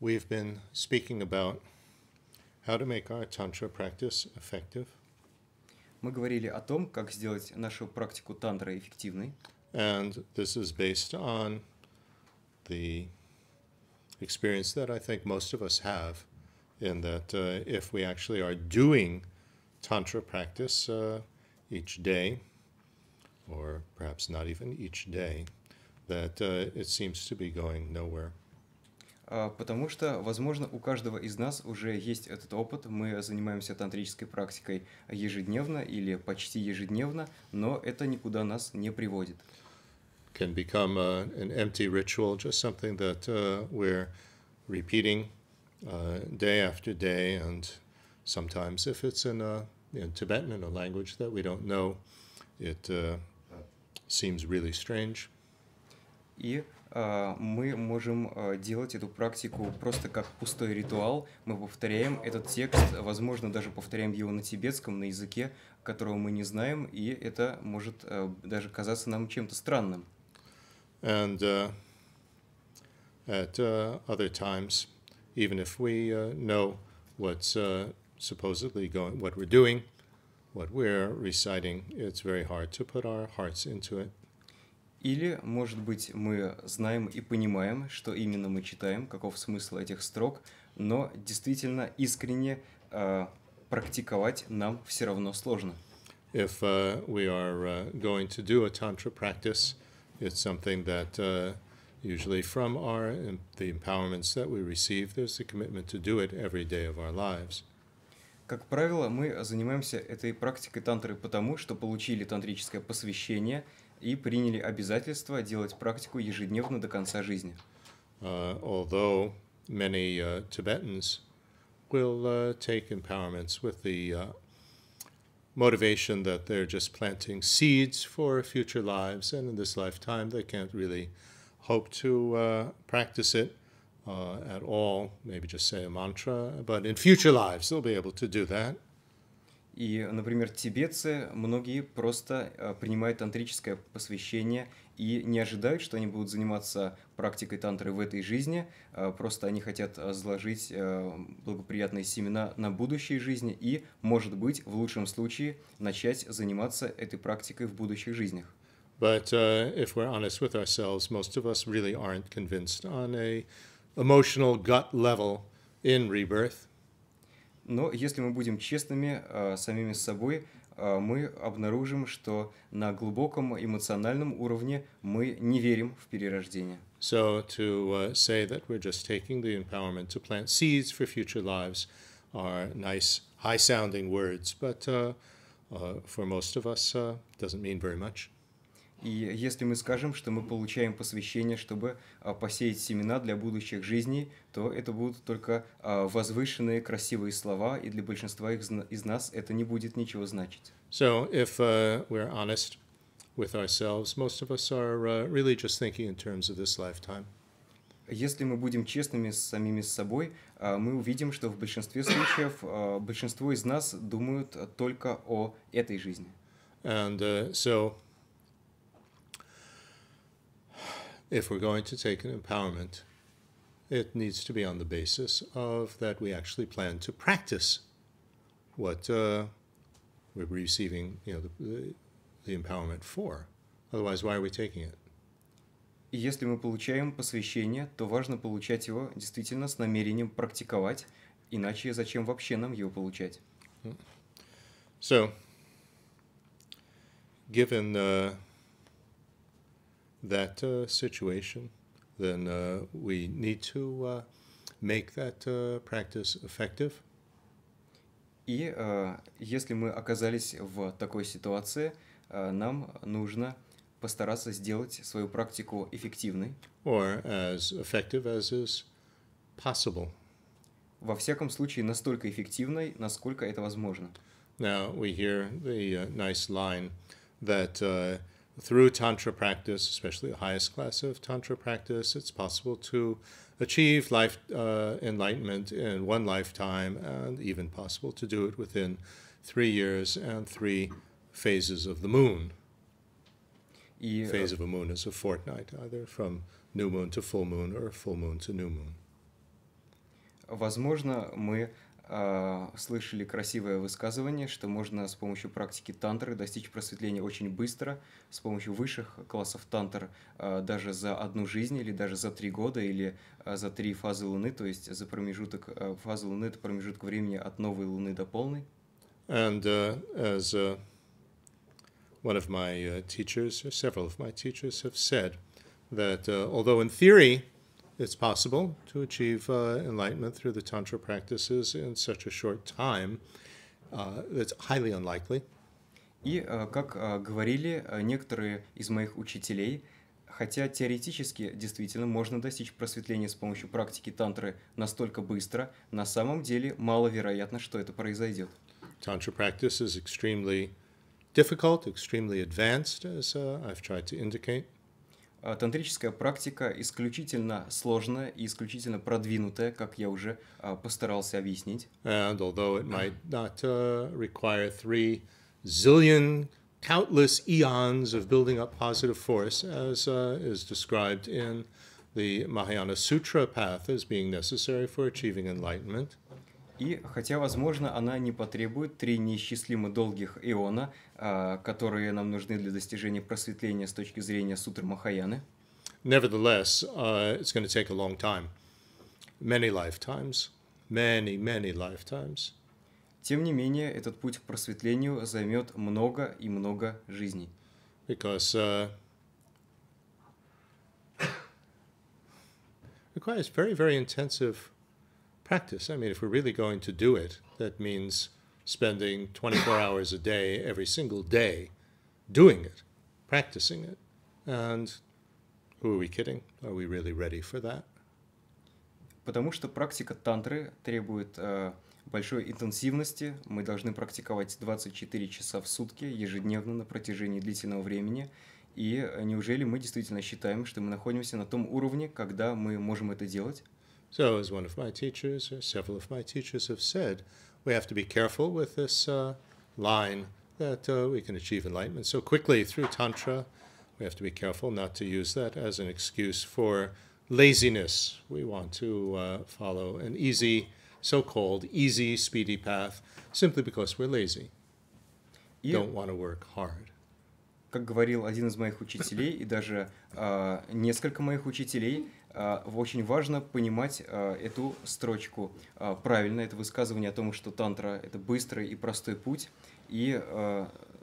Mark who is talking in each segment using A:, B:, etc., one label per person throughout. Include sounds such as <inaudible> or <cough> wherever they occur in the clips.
A: We've been speaking about how to make our tantra practice effective. Мы говорили о том, как сделать нашу практику тантра эффективной. And this is based on the experience
B: that I think most of us have in that uh, if we actually are doing tantra practice uh, each day, or perhaps not even
A: each day, that uh, it seems to be going nowhere. потому что, возможно, у каждого из нас уже есть этот опыт. Мы занимаемся тантрической практикой ежедневно или почти ежедневно, но это никуда нас не приводит. Can become a, an empty ritual, just something that uh, we're
B: repeating uh, day after day, and sometimes if it's in a in Tibetan in a language that we don't know, it uh, seems really
A: strange. И yeah. А, мы можем а, делать эту практику просто как пустой ритуал. Мы повторяем этот текст, возможно, даже повторяем его на тибетском, на языке, которого мы не знаем, и это может а, даже казаться нам чем-то странным. And uh, at uh, other times,
B: even if we uh, know what's uh, supposedly going, what we're doing,
A: what we're reciting, it's very hard to put our hearts into it. Или, может быть, мы знаем и понимаем, что именно мы читаем, каков смысл этих строк, но действительно искренне э, практиковать нам все равно сложно. If uh, we are uh, going to do a tantra practice,
B: it's something that uh, usually from our the empowerments that we
A: receive, there's a commitment to do it every day of our lives. Как правило, мы занимаемся этой практикой тантры потому, что получили тантрическое посвящение – и приняли обязательство делать практику ежедневно до конца жизни. Uh, although
B: many uh, Tibetans will uh, take empowerments with the uh, motivation that they're just planting seeds for future lives, and in this lifetime they can't really hope to uh, practice it uh, at
A: all, maybe just say a mantra, but in future lives they'll be able to do that. И, например, тибетцы, многие просто э, принимают тантрическое посвящение и не ожидают, что они будут заниматься практикой тантры в этой жизни, э, просто они хотят э, заложить благоприятные семена на будущей жизни и, может быть, в лучшем случае начать заниматься этой практикой в будущих жизнях. But uh,
B: if we're honest with ourselves, most of us really aren't convinced on a emotional gut
A: level in rebirth но если мы будем честными э, самими собой, э, мы обнаружим, что на глубоком эмоциональном уровне мы не верим в перерождение.
B: So to uh, say that we're just taking the empowerment to plant seeds for future lives are nice, high-sounding words, but
A: uh, uh, for most of us uh, doesn't mean very much. И если мы скажем, что мы получаем посвящение, чтобы а, посеять семена для будущих жизней, то это будут только а, возвышенные красивые слова, и для большинства из нас это не будет ничего значить.
B: So, if uh, we're honest with ourselves, most of us
A: are uh, really just thinking in terms of this lifetime. Если мы будем честными с самими собой, а, мы увидим, что в большинстве случаев большинство из нас думают только о этой жизни.
B: And uh, so if we're going to take an empowerment, it needs to be on the basis of that we actually plan to practice what uh,
A: we're receiving, you know, the, the empowerment for. Otherwise, why are we taking it? Если мы получаем посвящение, то важно получать его действительно с намерением практиковать, иначе зачем вообще нам его получать? So, given uh,
B: that uh, situation, then uh, we need to uh,
A: make that uh, practice effective. И э, если мы оказались в такой ситуации, э, нам нужно постараться сделать свою практику эффективной. Or as effective as is possible. Во всяком случае, настолько эффективной, насколько это возможно.
B: Now we hear the uh, nice line that uh, through Tantra practice, especially the highest class of Tantra practice, it's possible to achieve life uh, enlightenment in one lifetime and even possible to do it within three years and three phases of the moon. Yeah. Phase of a moon
A: is a fortnight, either from new moon to full moon or full moon to new moon. Возможно, мы А, слышали красивое высказывание, что можно с помощью практики тантры достичь просветления очень быстро, с помощью высших классов тантр а, даже за одну жизнь или даже за три года или а, за три фазы Луны, то есть за промежуток фазы Луны, это промежуток времени от новой Луны до полной. And uh, as uh, one of my uh, teachers, or several of my teachers
B: have said, that uh, although in theory it's possible to achieve uh, enlightenment through the Tantra practices in such a short time. Uh, it's
A: highly unlikely. И, как говорили некоторые из моих учителей, хотя теоретически действительно можно достичь просветления с помощью практики тантры настолько быстро, на самом деле маловероятно, что это произойдет. Tantra practice is extremely difficult, extremely advanced, as uh, I've tried to indicate. Тантрическая практика исключительно сложная и исключительно продвинутая, как я уже постарался объяснить. And although it might not uh, require
B: three zillion countless eons of building up positive force, as uh, is described in the Mahayana Sutra path as being necessary
A: for achieving enlightenment. И хотя, возможно, она не потребует три неисчислимо долгих иона – которые нам нужны для достижения просветления с точки зрения сутры Махаяны.
B: Nevertheless, uh, it's going to take a long time. Many
A: lifetimes. Many, many lifetimes. Тем не менее, этот путь к просветлению займет много и много жизней. Because uh, requires very, very intensive
B: practice. I mean, if we're really going to do it, that means – spending 24 <laughs> hours a day, every single day, doing it, practicing it. And
A: who are we kidding? Are we really ready for that? Потому что практика тантры требует э, большой интенсивности. Мы должны практиковать 24 часа в сутки ежедневно на протяжении длительного времени. И неужели мы действительно считаем, что мы находимся на том уровне, когда мы можем это делать? So, as one of
B: my teachers, or several of my teachers have said, we have to be careful with this uh, line that uh, we can achieve enlightenment so quickly through Tantra. We have to be careful not to use that as an excuse for laziness. We want to uh, follow an easy, so called easy, speedy path simply because we're lazy. И... Don't
A: want to work hard. Как говорил один из моих учителей и даже э, несколько моих учителей, А, очень важно понимать а, эту строчку а, правильно, это высказывание о том, что тантра – это быстрый и простой путь, и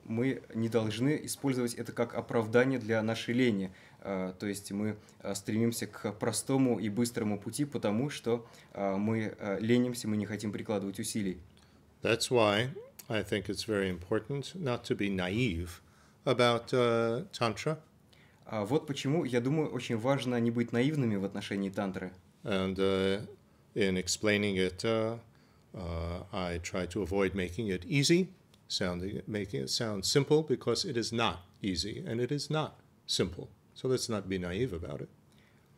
A: мы не должны использовать это как оправдание для нашей лени. То есть мы стремимся к простому и быстрому пути, потому что мы ленимся, мы не хотим прикладывать усилий. That's why I think it's very important not to be naive about uh, tantra а вот почему, я думаю, очень важно не быть наивными в отношении тантры.
B: And uh, in explaining it, uh, uh, I try to avoid making it easy, sounding, making it sound simple, because it is not easy and it is not simple.
A: So let's not be naive about it.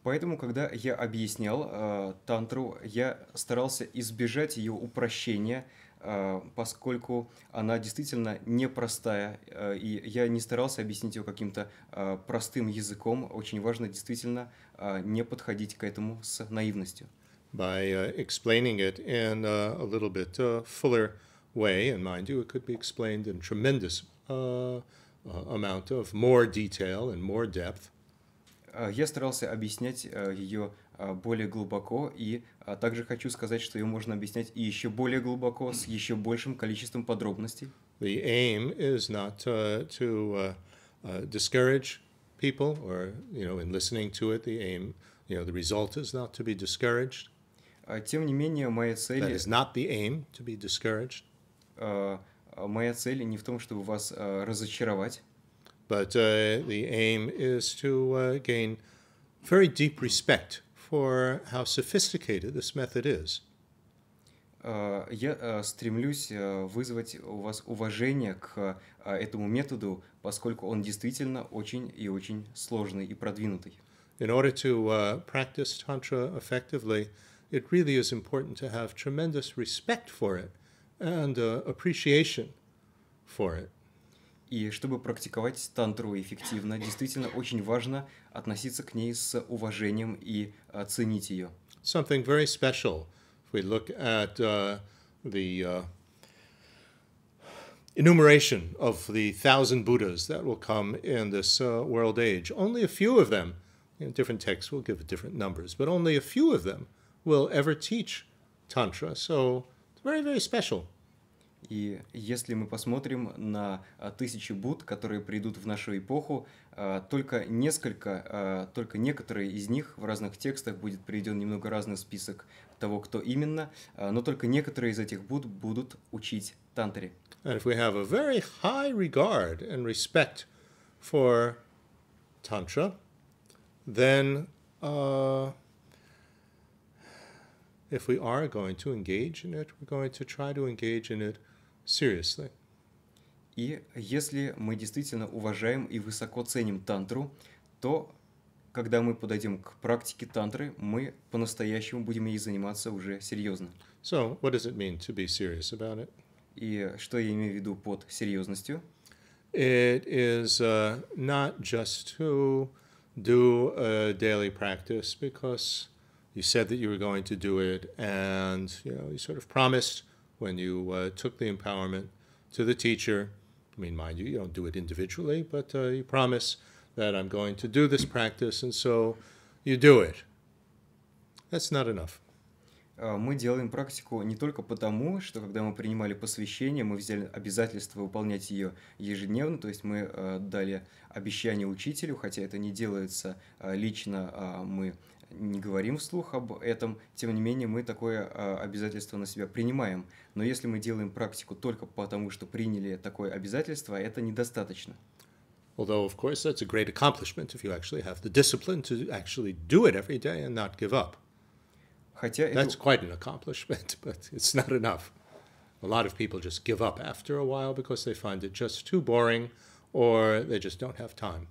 A: Поэтому, когда я объяснял э, тантру, я старался избежать ее упрощения, а, поскольку она действительно непростая, э, и я не старался объяснить ее каким-то а, простым языком. Очень важно действительно а, не подходить к этому с наивностью. By uh, explaining it in uh, a little bit uh, fuller way, and mind you, it could be explained in tremendous uh, uh amount of more detail and more depth, Э, я старался объяснять э, ее э, более глубоко, и также хочу сказать, что ее можно объяснять и еще более глубоко, с еще большим количеством подробностей. The aim is not to, to uh, uh, discourage people,
B: or, you know, in listening to it, the aim, you know, the result is not to be discouraged.
A: Тем не менее, моя цель... That is not the aim, to be discouraged. Uh, моя цель не в том, чтобы вас uh, разочаровать. But uh, the aim is
B: to uh, gain very deep respect for how sophisticated this method
A: is. Э, я э, стремлюсь э, вызвать у вас уважение к этому методу, поскольку он действительно очень и очень сложный и продвинутый. In order to uh, practice Tantra effectively, it really
B: is important to have tremendous respect for it and uh, appreciation
A: for it. И чтобы практиковать тантру эффективно, действительно очень важно относиться к ней с уважением и оценить ее. Something very special. If we look at uh, the uh,
B: enumeration of the thousand Buddhas that will come in this uh, world age, only a few of them, you know, different texts will give different numbers, but only a few of them will ever teach
A: Tantra. So it's very, very special. И если мы посмотрим на а, тысячи Буд, которые придут в нашу эпоху, а, только несколько, а, только некоторые из них в разных текстах будет приведен немного разный список того, кто именно, но только некоторые из этих Буд будут учить тантре. And if we have a very high regard and respect for tantra,
B: then uh, if
A: we are going to engage in it, we're going to try to engage in it Seriously. И если мы действительно уважаем и высоко ценим тантру, то когда мы подойдем к практике тантры, мы по-настоящему будем ей заниматься уже серьезно. So, what does it mean to be serious about it? И что я имею в виду под серьезностью?
B: It is uh, not just to do a daily practice because you said that you were going to do it and you know you sort of promised when you uh, took the empowerment to the teacher. I mean, mind you, you don't do it individually, but uh, you promise that I'm going to do this
A: practice, and so you do it. That's not enough. А, мы делаем практику не только потому, что когда мы принимали посвящение, мы взяли обязательство выполнять ее ежедневно, то есть мы э, дали обещание учителю, хотя это не делается э, лично, а, мы не говорим вслух об этом, тем не менее мы такое обязательство на себя принимаем. Но если мы делаем практику только потому, что приняли такое обязательство, это недостаточно. Although, of course, that's a great accomplishment if you actually
B: have the discipline to actually do it every day and not give up. Хотя that's это... quite an accomplishment, but it's not enough. A lot of people just give up after a while because
A: they find it just too boring or they just don't have time.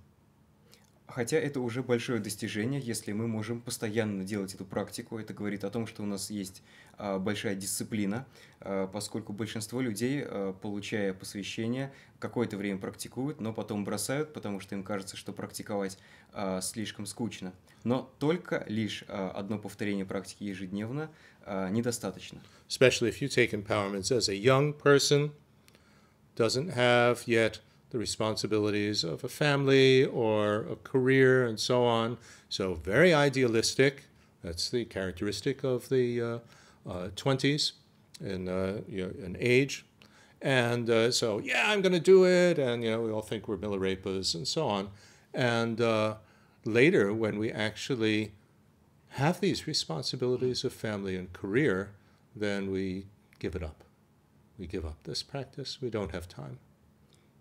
A: Хотя это уже большое достижение, если мы можем постоянно делать эту практику. Это говорит о том, что у нас есть а, большая дисциплина, а, поскольку большинство людей, а, получая посвящение, какое-то время практикуют, но потом бросают, потому что им кажется, что практиковать слишком скучно. Но только лишь одно повторение практики ежедневно недостаточно. Especially if you take empowerments as a young person,
B: doesn't have yet the responsibilities of a family or a career and so on. So very idealistic. That's the characteristic of the uh, uh, 20s in uh, you know, an age. And uh, so, yeah, I'm going to do it. And, you know, we all think we're Milarepas and so on. And uh, later, when we actually have these responsibilities of family and
A: career, then we give it up. We give up this practice. We don't have time.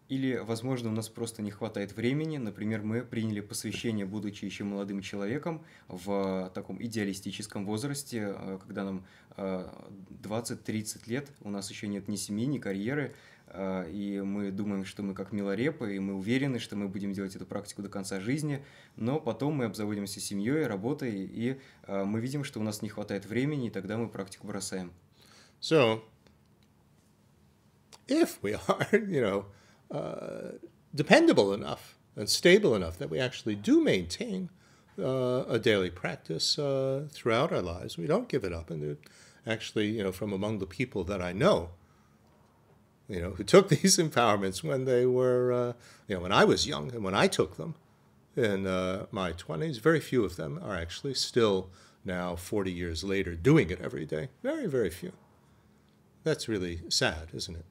A: Или, возможно, у нас просто не хватает времени. Например, мы приняли посвящение, будучи еще молодым человеком, в э, таком идеалистическом возрасте, э, когда нам 20-30 э, лет, у нас еще нет ни семьи, ни карьеры, и мы думаем, что мы как милорепы, и мы уверены, что мы будем делать эту практику до конца жизни, но потом мы обзаводимся семьей, работой, и мы видим, что у нас не хватает времени, и тогда мы практику бросаем. So, if we <laughs> are,
B: you know, Uh, dependable enough and stable enough that we actually do maintain uh, a daily practice uh, throughout our lives. We don't give it up. And actually, you know, from among the people that I know, you know, who took <laughs> these empowerments when they were, uh, you know, when I was young and when I took them in uh, my 20s, very few of them are actually still now 40 years later doing it every day.
A: Very, very few. That's really sad, isn't it?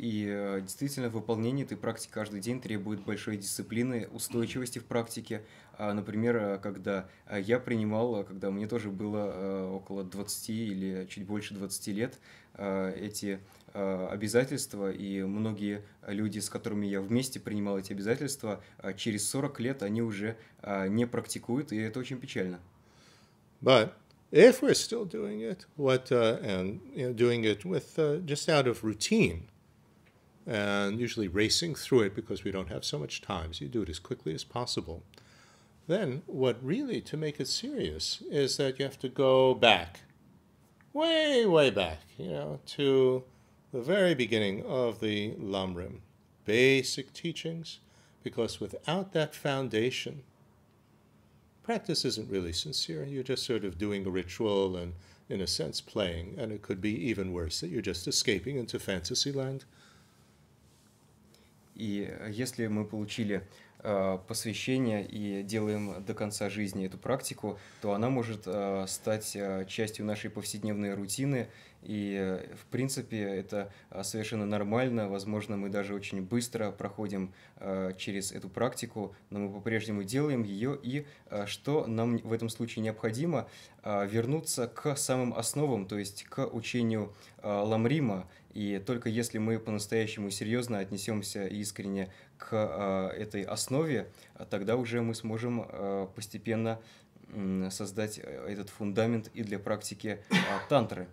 A: И э, действительно, в выполнении этой практики каждый день требует большой дисциплины, устойчивости в практике. А, например, э, когда э, я принимал, когда мне тоже было около 20 или чуть больше 20 лет, эти обязательства, и многие люди, с которыми я вместе принимал эти обязательства, через 40 лет они уже не практикуют, и это очень печально. But if we're still
B: doing it, what uh, and you know, doing it with uh, just out of routine, and usually racing through it because we don't have so much time, so you do it as quickly as possible. Then, what really to make it serious is that you have to go back, way, way back, you know, to the very beginning of the Lamrim, basic teachings, because without that foundation, practice isn't really sincere. You're just sort of doing a ritual and, in a sense, playing, and it could be even worse that you're just escaping into fantasy land.
A: И э, если мы получили э, посвящение и делаем до конца жизни эту практику, то она может э, стать частью нашей повседневной рутины. И, в принципе, это совершенно нормально. Возможно, мы даже очень быстро проходим через эту практику, но мы по-прежнему делаем ее. И что нам в этом случае необходимо? Вернуться к самым основам, то есть к учению Ламрима, и только если мы по-настоящему серьезно отнесемся искренне к э, этой основе, э, тогда уже мы сможем э, постепенно создать этот фундамент и для практики тантры.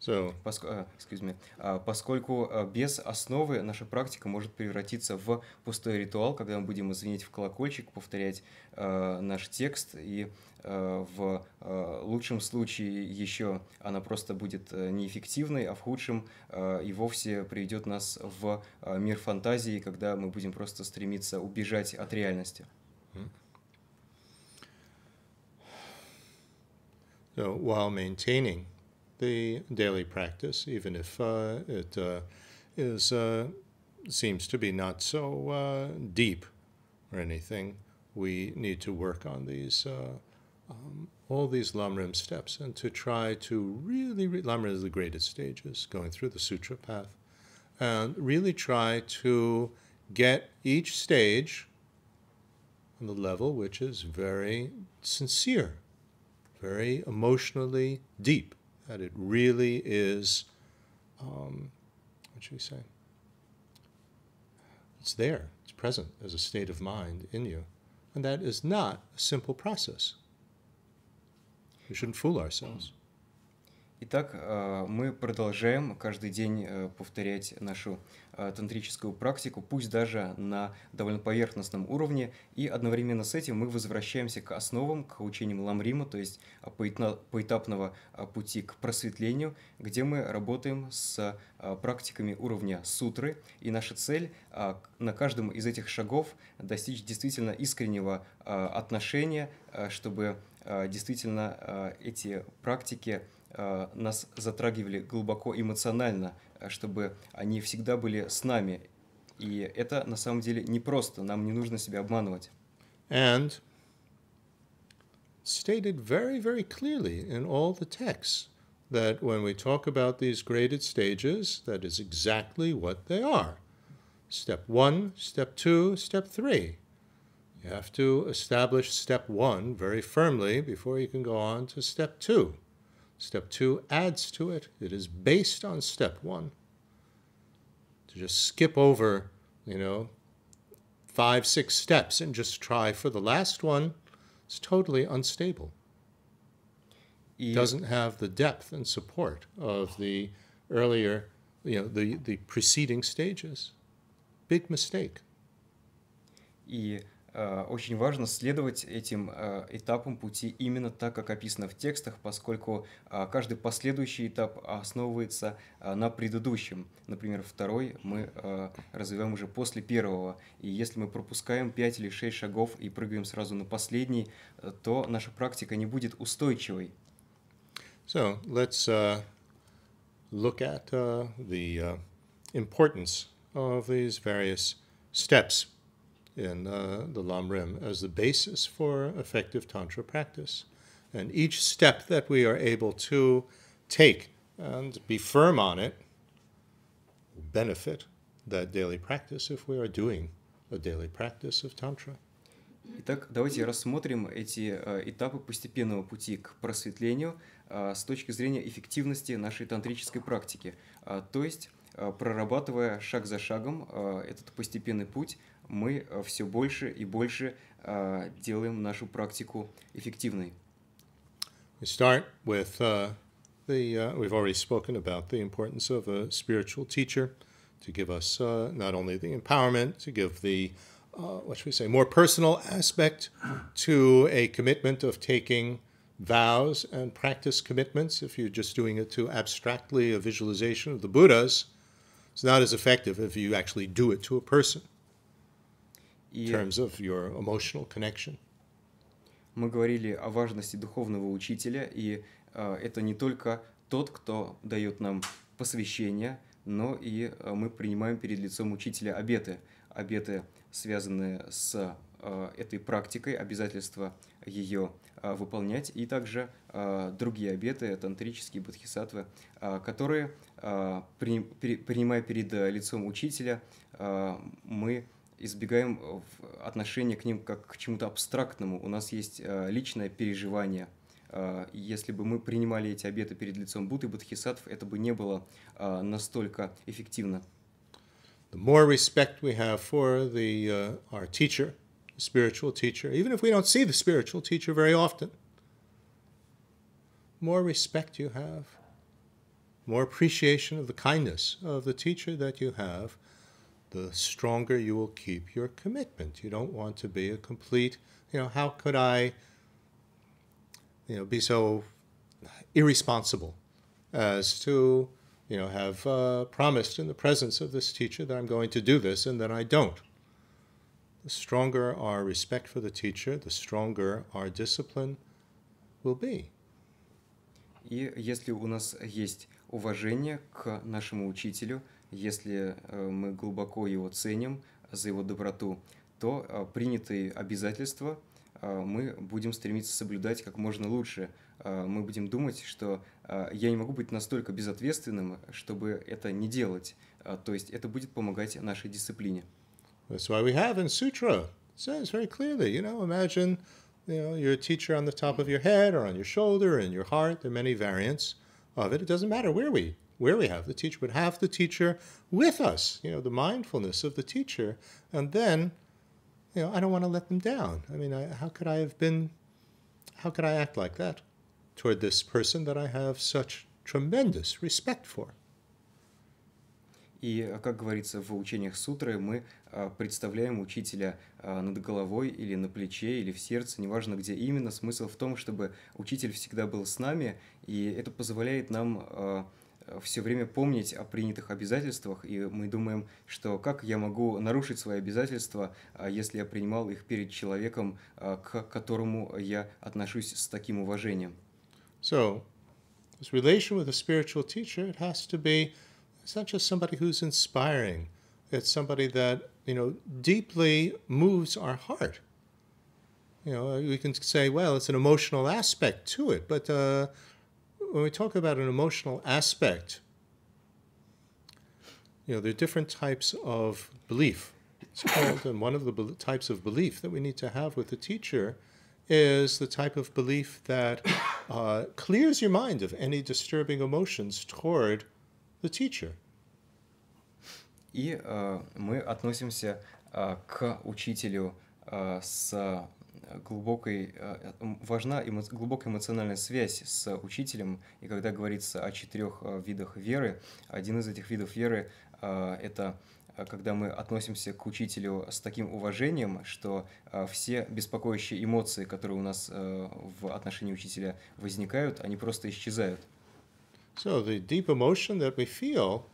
A: So. Поск... Excuse me. А поскольку без основы наша практика может превратиться в пустой ритуал, когда мы будем извинить в колокольчик, повторять наш текст и Э, в э, лучшем случае еще она просто будет э, неэффективной, а в худшем и вовсе приведет нас в мир фантазии, когда мы будем просто стремиться убежать от реальности.
B: So ну, while maintaining the daily practice, even if uh, it uh, is uh, seems to be not so uh, deep or anything, we need to work on these uh, um, all these Lamrim steps and to try to really, re- Lamrim is the graded stages, going through the sutra path, and really try to get each stage on the level which is very sincere, very emotionally deep, that it really is, um, what should we say? It's there, it's present as a state of mind
A: in you. And that is not a simple process. We shouldn't fool ourselves. Итак, э, мы продолжаем каждый день э, повторять нашу э, тантрическую практику, пусть даже на довольно поверхностном уровне, и одновременно с этим мы возвращаемся к основам, к учениям Ламрима, то есть поэтапного пути к просветлению, где мы работаем с практиками уровня сутры, и наша цель на каждом из этих шагов достичь действительно искреннего отношения, чтобы а, действительно а, эти практики а, нас затрагивали глубоко эмоционально, чтобы они всегда были с нами. И это на самом деле непросто, нам не нужно себя обманывать. And stated very, very clearly
B: in all the texts that when we talk about these graded stages, that is exactly what they are. Step one, step two, step three. You have to establish step one very firmly before you can go on to step two. Step two adds to it, it is based on step one. To just skip over, you know, five, six steps and just try for the last one, it's totally unstable. It doesn't have the depth and support of the earlier, you know, the, the preceding stages. Big mistake.
A: Yeah. Э, очень важно следовать этим э, этапам пути именно так, как описано в текстах, поскольку э, каждый последующий этап основывается на предыдущем. Например, второй мы развиваем уже после первого. И если мы пропускаем 5 или 6 шагов и прыгаем сразу на последний, то наша практика не будет устойчивой. So, let's uh, look at uh, the uh,
B: importance of these various steps in uh, the Lam Rim as the basis for effective Tantra practice. And each step that we are able to take and be firm on it
A: benefit that daily practice if we are doing a daily practice of Tantra. Итак, давайте рассмотрим эти э, этапы постепенного пути к просветлению э, с точки зрения эффективности нашей тантрической практики. Э, то есть, прорабатывая шаг за шагом этот постепенный путь, мы э, все больше и больше uh, делаем нашу практику эффективной. We start
B: with uh, the uh, we've already spoken about the importance of a spiritual teacher to give us uh, not only the empowerment to give the uh, what should we say more personal aspect to a commitment of taking vows and practice commitments. If you're just doing it to abstractly a visualization of the Buddhas, it's not as effective if you actually do it to a person. И
A: мы говорили о важности духовного учителя, и э, это не только тот, кто дает нам посвящение, но и э, мы принимаем перед лицом учителя обеты. Обеты, связанные с э, этой практикой, обязательство ее э, выполнять, и также э, другие обеты, тантрические, бодхисаттвы, э, которые, э, при, при, принимая перед э, лицом учителя, э, мы избегаем отношения к ним как к чему-то абстрактному. У нас есть личное переживание. Если бы мы принимали эти обеты перед лицом Будды и Бодхисаттв, это бы не было настолько эффективно. The more respect we have for the, uh, our teacher,
B: the spiritual teacher, even if we don't see the spiritual teacher very often, more respect you have, more appreciation of the kindness of the teacher that you have – the stronger you will keep your commitment. You don't want to be a complete, you know, how could I, you know, be so irresponsible as to, you know, have uh, promised in the presence of this teacher that I'm going to do this and then I don't. The stronger our
A: respect for the teacher, the stronger our discipline will be. И если у нас есть уважение к нашему учителю – если э, мы глубоко его ценим за его доброту, то э, принятые обязательства э, мы будем стремиться соблюдать как можно лучше. Мы будем думать, что я не могу быть настолько безответственным, чтобы это не делать. То есть это будет помогать нашей дисциплине. That's why we have in sutra says
B: very clearly, you know, imagine you know, your teacher on the top of your head or on your shoulder or in your heart. There are many variants of it. It doesn't matter where we where we have the teacher, but have the teacher with us, you know, the mindfulness of the teacher. And then, you know, I don't want to let them down. I mean, I, how could I have been, how could I act like that toward this
A: person that I have such tremendous respect for? И, как говорится в учениях сутры, мы представляем учителя над головой или на плече, или в сердце, неважно где именно. Смысл в том, чтобы учитель всегда был с нами, и это позволяет нам все время помнить о принятых обязательствах, и мы думаем, что как я могу нарушить свои обязательства, если я принимал их перед человеком, к которому я отношусь с таким уважением. So, this relation with a spiritual teacher, it has to be it's not just somebody who's
B: inspiring. It's somebody that, you know, deeply moves our heart. You know, we can say, well, it's an emotional aspect to it, but uh, when we talk about an emotional aspect, you know, there are different types of belief. It's called, and one of the types of belief that we need to have with the teacher is the type of belief that uh, clears
A: your mind of any disturbing emotions toward the teacher. И uh, мы относимся uh, к учителю uh, с глубокой, э, эм, важна эмо, глубокая эмоциональная связь с учителем, и когда говорится о четырех э, видах веры, один из этих видов веры э, – это когда мы относимся к учителю с таким уважением, что все беспокоящие эмоции, которые у нас в отношении учителя возникают, они просто исчезают. So the deep emotion that we feel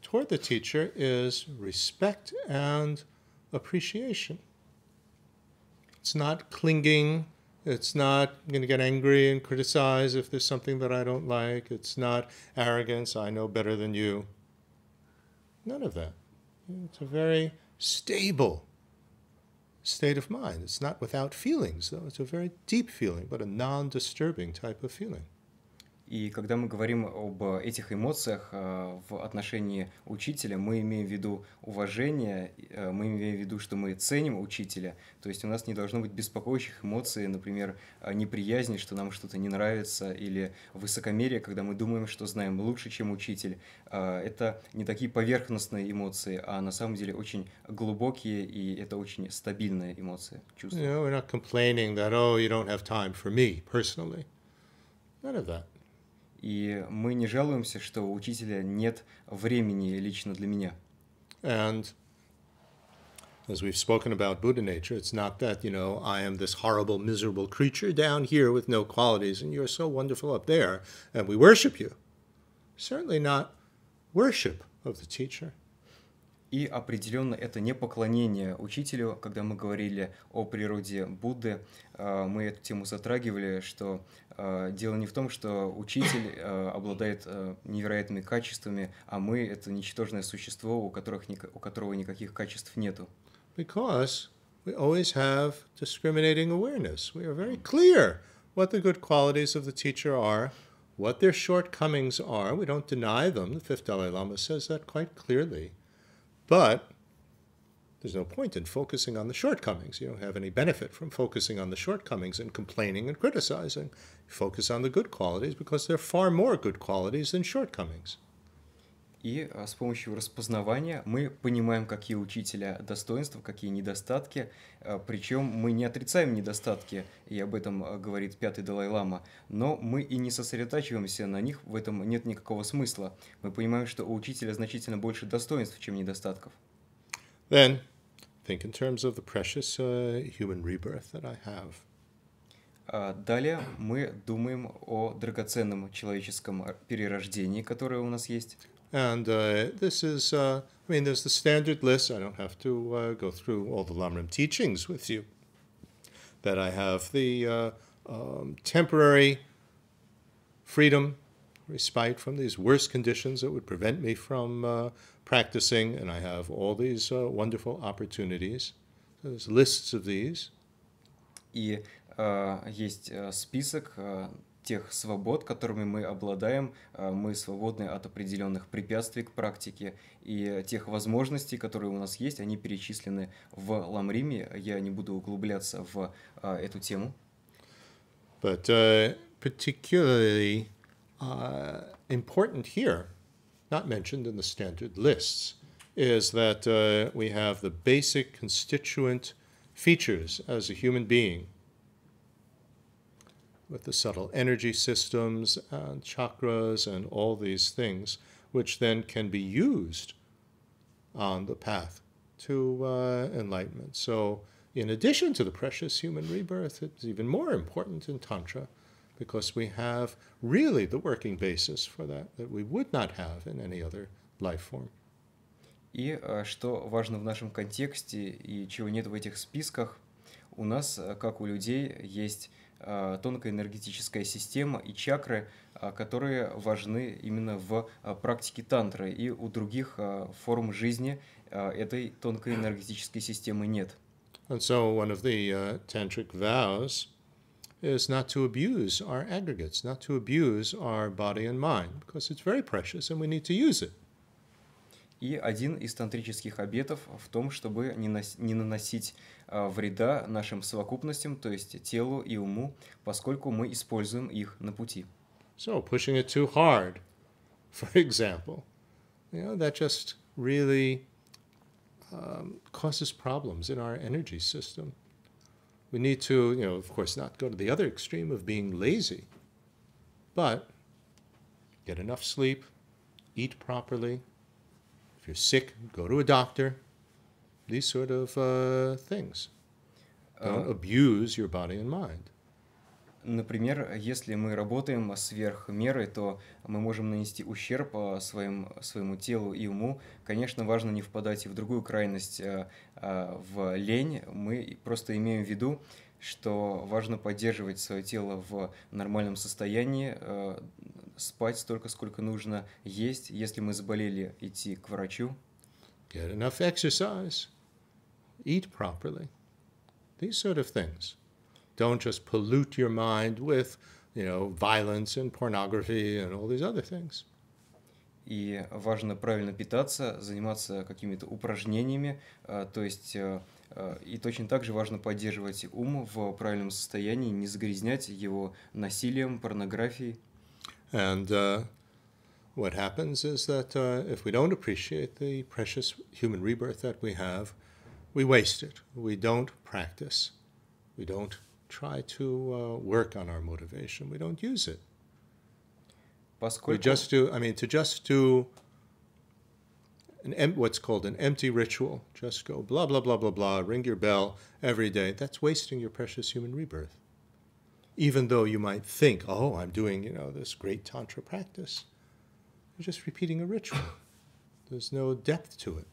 B: toward the teacher is respect and appreciation. It's not clinging. It's not going to get angry and criticize if there's something that I don't like. It's not arrogance. I know better than you. None of that. It's a very stable state of mind. It's not without feelings, though. It's a very deep feeling, but a non disturbing type of
A: feeling. И когда мы говорим об этих эмоциях э, в отношении учителя, мы имеем в виду уважение, э, мы имеем в виду, что мы ценим учителя, то есть у нас не должно быть беспокоящих эмоций, например, э, неприязни, что нам что-то не нравится, или высокомерие, когда мы думаем, что знаем лучше, чем учитель. Это не такие поверхностные эмоции, а на самом деле очень глубокие, и это очень стабильные эмоции, чувства. You we're not complaining that, oh, you don't have time for me personally. None of that. И мы не жалуемся, что у учителя нет времени лично для меня. And as we've spoken about Buddha nature,
B: it's not that, you know, I am this horrible, miserable creature down here with no qualities and you're so
A: wonderful up there and we worship you. Certainly not worship of the teacher. И определенно это не поклонение учителю, когда мы говорили о природе Будды, э, мы эту тему затрагивали, что э, дело не в том, что учитель э, обладает невероятными качествами, а мы — это ничтожное существо, у, которых, у которого никаких качеств нету. Because we
B: always have discriminating awareness. We are very clear what the good qualities of the teacher are, what their shortcomings are. We don't deny them. The fifth Dalai Lama says that quite clearly. But there's no point in focusing on the shortcomings. You don't have any benefit from focusing on the shortcomings and complaining and criticizing. Focus on the
A: good qualities because there are far more good qualities than shortcomings. и а, с помощью распознавания мы понимаем, какие учителя достоинства, какие недостатки. А, Причем мы не отрицаем недостатки, и об этом а, говорит пятый Далай-Лама, но мы и не сосредотачиваемся на них, в этом нет никакого смысла. Мы понимаем, что у учителя значительно больше достоинств, чем недостатков. Then, think in terms of the precious uh, human rebirth that I have. Далее мы думаем о драгоценном человеческом перерождении, которое у нас есть. And uh,
B: this is, uh, I mean, there's the standard list. I don't have to uh, go through all the Lamrim teachings with you. That I have the uh, um, temporary freedom, respite from these worst conditions that would prevent me from uh, practicing, and I have all these uh, wonderful opportunities. There's lists
A: of these. И э, есть э, список э, тех свобод, которыми мы обладаем, э, мы свободны от определенных препятствий к практике, и тех возможностей, которые у нас есть, они перечислены в Ламриме. Я не буду углубляться в э, эту тему. But uh,
B: particularly uh, important here, not mentioned in the standard lists, is that uh, we have the basic constituent features as a human being – with the subtle energy systems and chakras and all these things, which then can be used on the path to uh, enlightenment. So, in addition to the precious human rebirth, it's even more important in Tantra because we
A: have really the working basis for that that we would not have in any other life form. И э, что важно в нашем контексте и чего нет в этих списках, у нас, э, как у людей, есть Э, тонкая энергетическая система и чакры, э, которые важны именно в э, практике тантры. И у других форм жизни этой тонкой энергетической системы нет. And so
B: one of the uh, tantric vows is not to abuse our aggregates,
A: not to abuse our body and mind, because it's very precious and we need to use it. И один из тантрических обетов в том, чтобы не, нос- не наносить э, вреда нашим совокупностям, то есть телу и уму, поскольку мы используем их на пути. So pushing
B: it too hard, for
A: example, you know, that
B: just really um, causes problems in our energy system. We need to, you know, of course, not go to the other extreme of being lazy, but get enough sleep, eat properly, you're sick, go to a doctor. These sort of uh, things. Don't э.
A: abuse your body and mind. Например, если мы работаем сверх меры, то мы можем нанести ущерб э, своим, своему телу и уму. Конечно, важно не впадать и в другую крайность, э, в лень. Мы просто имеем в виду, что важно поддерживать свое тело в нормальном состоянии, спать столько, сколько нужно, есть, если мы заболели, идти к врачу. Get enough exercise. Eat properly.
B: These sort of things. Don't just pollute your mind with, you know, violence
A: and pornography and all these other things. И важно правильно питаться, заниматься какими-то упражнениями, э, то есть э, э, и точно так же важно поддерживать ум в правильном состоянии, не загрязнять его насилием, порнографией. And uh, what happens is that uh, if we don't appreciate
B: the precious human rebirth that we have, we waste it. We don't practice. We don't try to uh, work on our motivation. We don't use it.
A: Поскольку... We just
B: do, I mean, to just do an em- what's called an empty ritual, just go blah, blah, blah, blah, blah, ring your bell every day, that's wasting your precious human rebirth. even though you might think, oh, I'm doing,
A: you know, this great tantra practice.
B: You're just repeating a ritual.
A: There's no depth to it.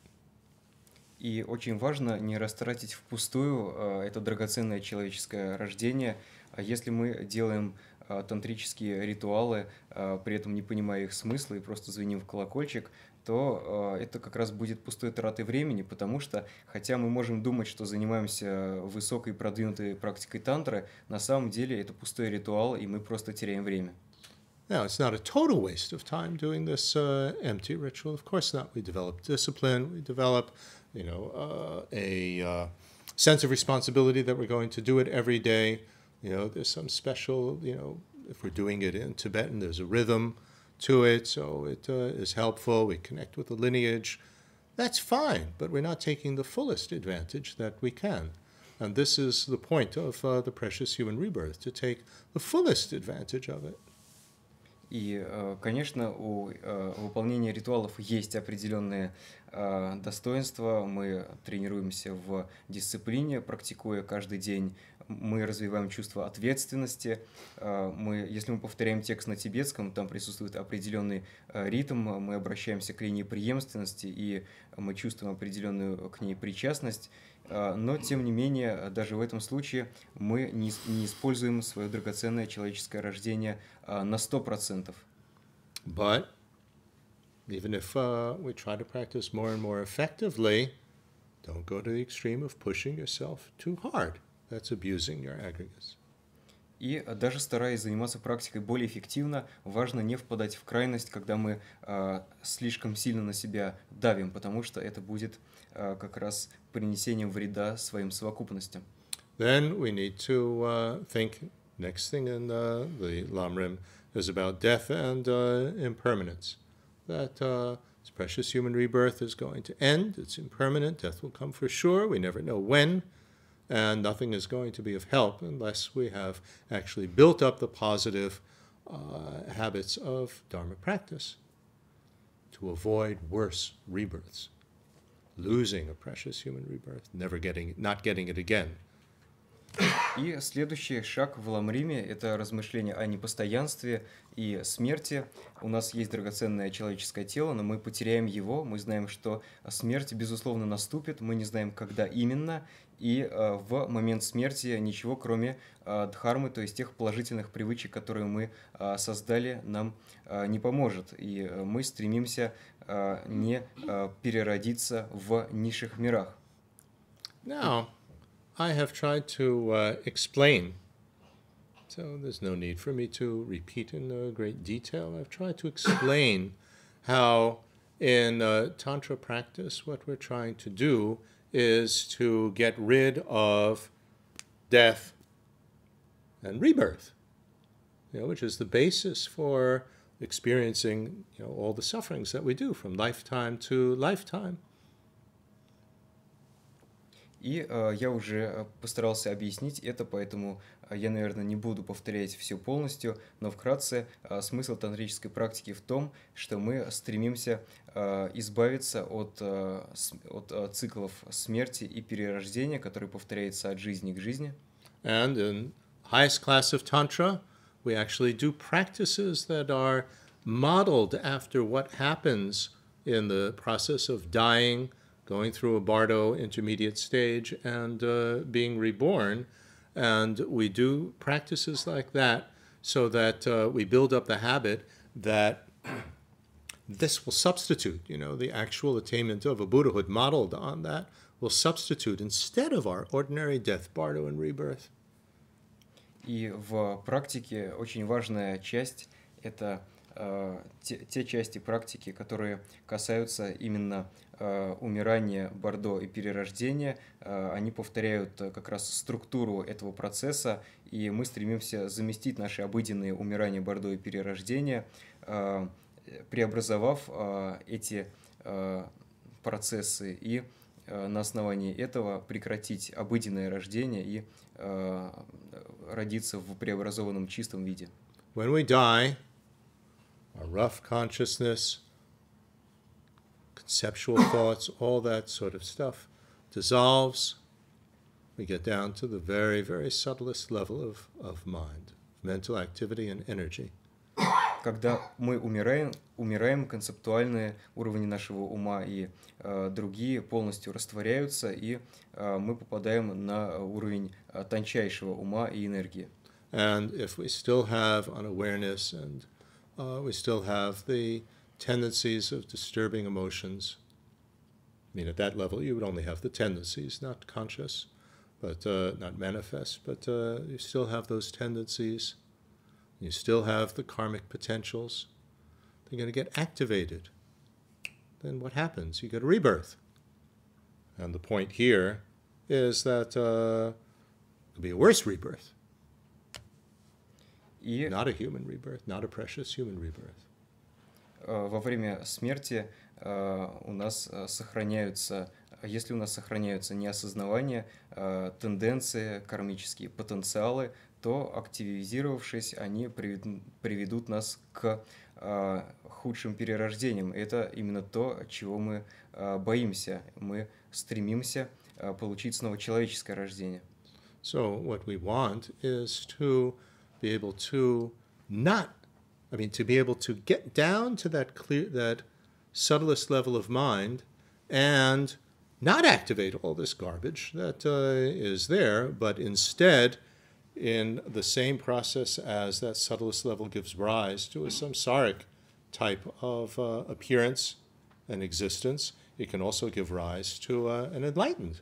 A: И очень важно не растратить впустую э, это драгоценное человеческое рождение, а если мы делаем э, тантрические ритуалы, э, при этом не понимая их смысла и просто звеним в колокольчик, то это как раз будет пустой тратой времени, потому что, хотя мы можем думать, что занимаемся высокой продвинутой практикой тантры, на самом деле это пустой ритуал, и мы просто теряем время. Now, it's not a total waste of time doing this uh, empty ritual. Of course not. We
B: develop discipline. We develop, you know, uh, a uh, sense of responsibility that we're going to do it every day. You know, there's some special, you know, if we're doing it in Tibetan, there's a rhythm. to it, so it uh, is helpful. We connect with the lineage. That's fine, but we're not taking the fullest advantage that we can. And this is the point of uh, the precious human rebirth to take the fullest advantage of it.
A: И, э, конечно, у э, выполнения ритуалов есть определенные э, достоинства. Мы тренируемся в дисциплине, практикуя каждый день мы развиваем чувство ответственности. Э, мы, если мы повторяем текст на тибетском, там присутствует определенный э, ритм, мы обращаемся к линии преемственности, и мы чувствуем определенную к ней причастность. Э, но, тем не менее, даже в этом случае мы не, не используем свое драгоценное человеческое рождение на 100%.
B: But even if uh, we try to practice more and more effectively, don't go to the extreme of pushing yourself too
A: hard. That's abusing your aggregates. И даже стараясь заниматься практикой более эффективно, важно не впадать в крайность, когда мы слишком сильно на себя давим, потому что это будет как раз принесением вреда своим совокупностям.
B: Then we need to uh, think next thing in the, uh, the Lamrim is about death and uh, impermanence. That uh, this precious human rebirth is going to end. It's impermanent. Death will come for sure. We never know when and nothing is going to be of help unless we have actually built up the positive uh, habits of Dharma practice to avoid worse
A: rebirths, losing a precious human rebirth, never getting, not getting it again. И следующий шаг в Ламриме – это размышление о непостоянстве и смерти. У нас есть драгоценное человеческое тело, но мы потеряем его. Мы знаем, что смерть, безусловно, наступит. Мы не знаем, когда именно. и э, в момент смерти ничего, кроме э, дхармы, то есть тех положительных привычек, которые мы э, создали, нам не поможет. И мы стремимся не переродиться в низших мирах.
B: Now, I have tried to uh, explain, so there's no need for me to repeat in uh, great detail. I've tried to explain how in uh, Tantra practice what we're trying to do is to get rid of death and rebirth, you know, which is the basis for experiencing you know, all the sufferings that we do from lifetime to
A: lifetime. И э, я уже э, постарался объяснить это, поэтому А я, наверное, не буду повторять все полностью, но вкратце а, смысл тантрической практики в том, что мы стремимся а, избавиться от, от циклов смерти и перерождения, которые повторяются от жизни к жизни. And in highest class of Tantra, we actually do
B: practices that are modeled after what happens in the process of dying, going through a bardo intermediate stage, and uh, being reborn – And we do practices like that so that uh, we build up the habit that this will substitute, you know, the actual attainment of a Buddhahood modeled on that will substitute instead of our ordinary death,
A: bardo, and rebirth. И в практике очень важная часть – это э, те, те части практики, которые касаются именно Э, умирание Бордо и перерождение, э, они повторяют э, как раз структуру этого процесса, и мы стремимся заместить наши обыденные умирания Бордо и перерождение, преобразовав эти процессы и на основании этого прекратить обыденное рождение и родиться в преобразованном чистом виде. When we die, our rough consciousness –
B: conceptual thoughts, all that sort of stuff dissolves. We get down
A: to the very, very subtlest level of, of mind, mental activity and energy. Когда мы умираем, умираем, концептуальные уровни нашего ума и э, другие полностью растворяются, и э, мы попадаем на уровень э, тончайшего ума и энергии. And if we still have an awareness
B: and uh, we still have the tendencies of disturbing emotions. I mean, at that level, you would only have the tendencies, not conscious, but uh, not manifest, but uh, you still have those tendencies. You still have the karmic potentials. They're going to get activated. Then what happens? You get a rebirth. And the point here is that uh,
A: it'll be a worse rebirth. Not a human rebirth, not a precious human rebirth. Э, во время смерти э, у нас э, сохраняются, если у нас сохраняются неосознавания, тенденции, кармические потенциалы, то активизировавшись, они приведут нас к худшим перерождениям. Это именно то, чего мы боимся. Мы стремимся получить снова человеческое рождение. So what we want is to be able to not
B: I mean, to be able to get down to that clear, that subtlest level of mind and not activate all this garbage that uh, is there, but instead, in the same process as that subtlest level gives rise to a samsaric type of uh, appearance and existence, it can also give rise to uh, an enlightened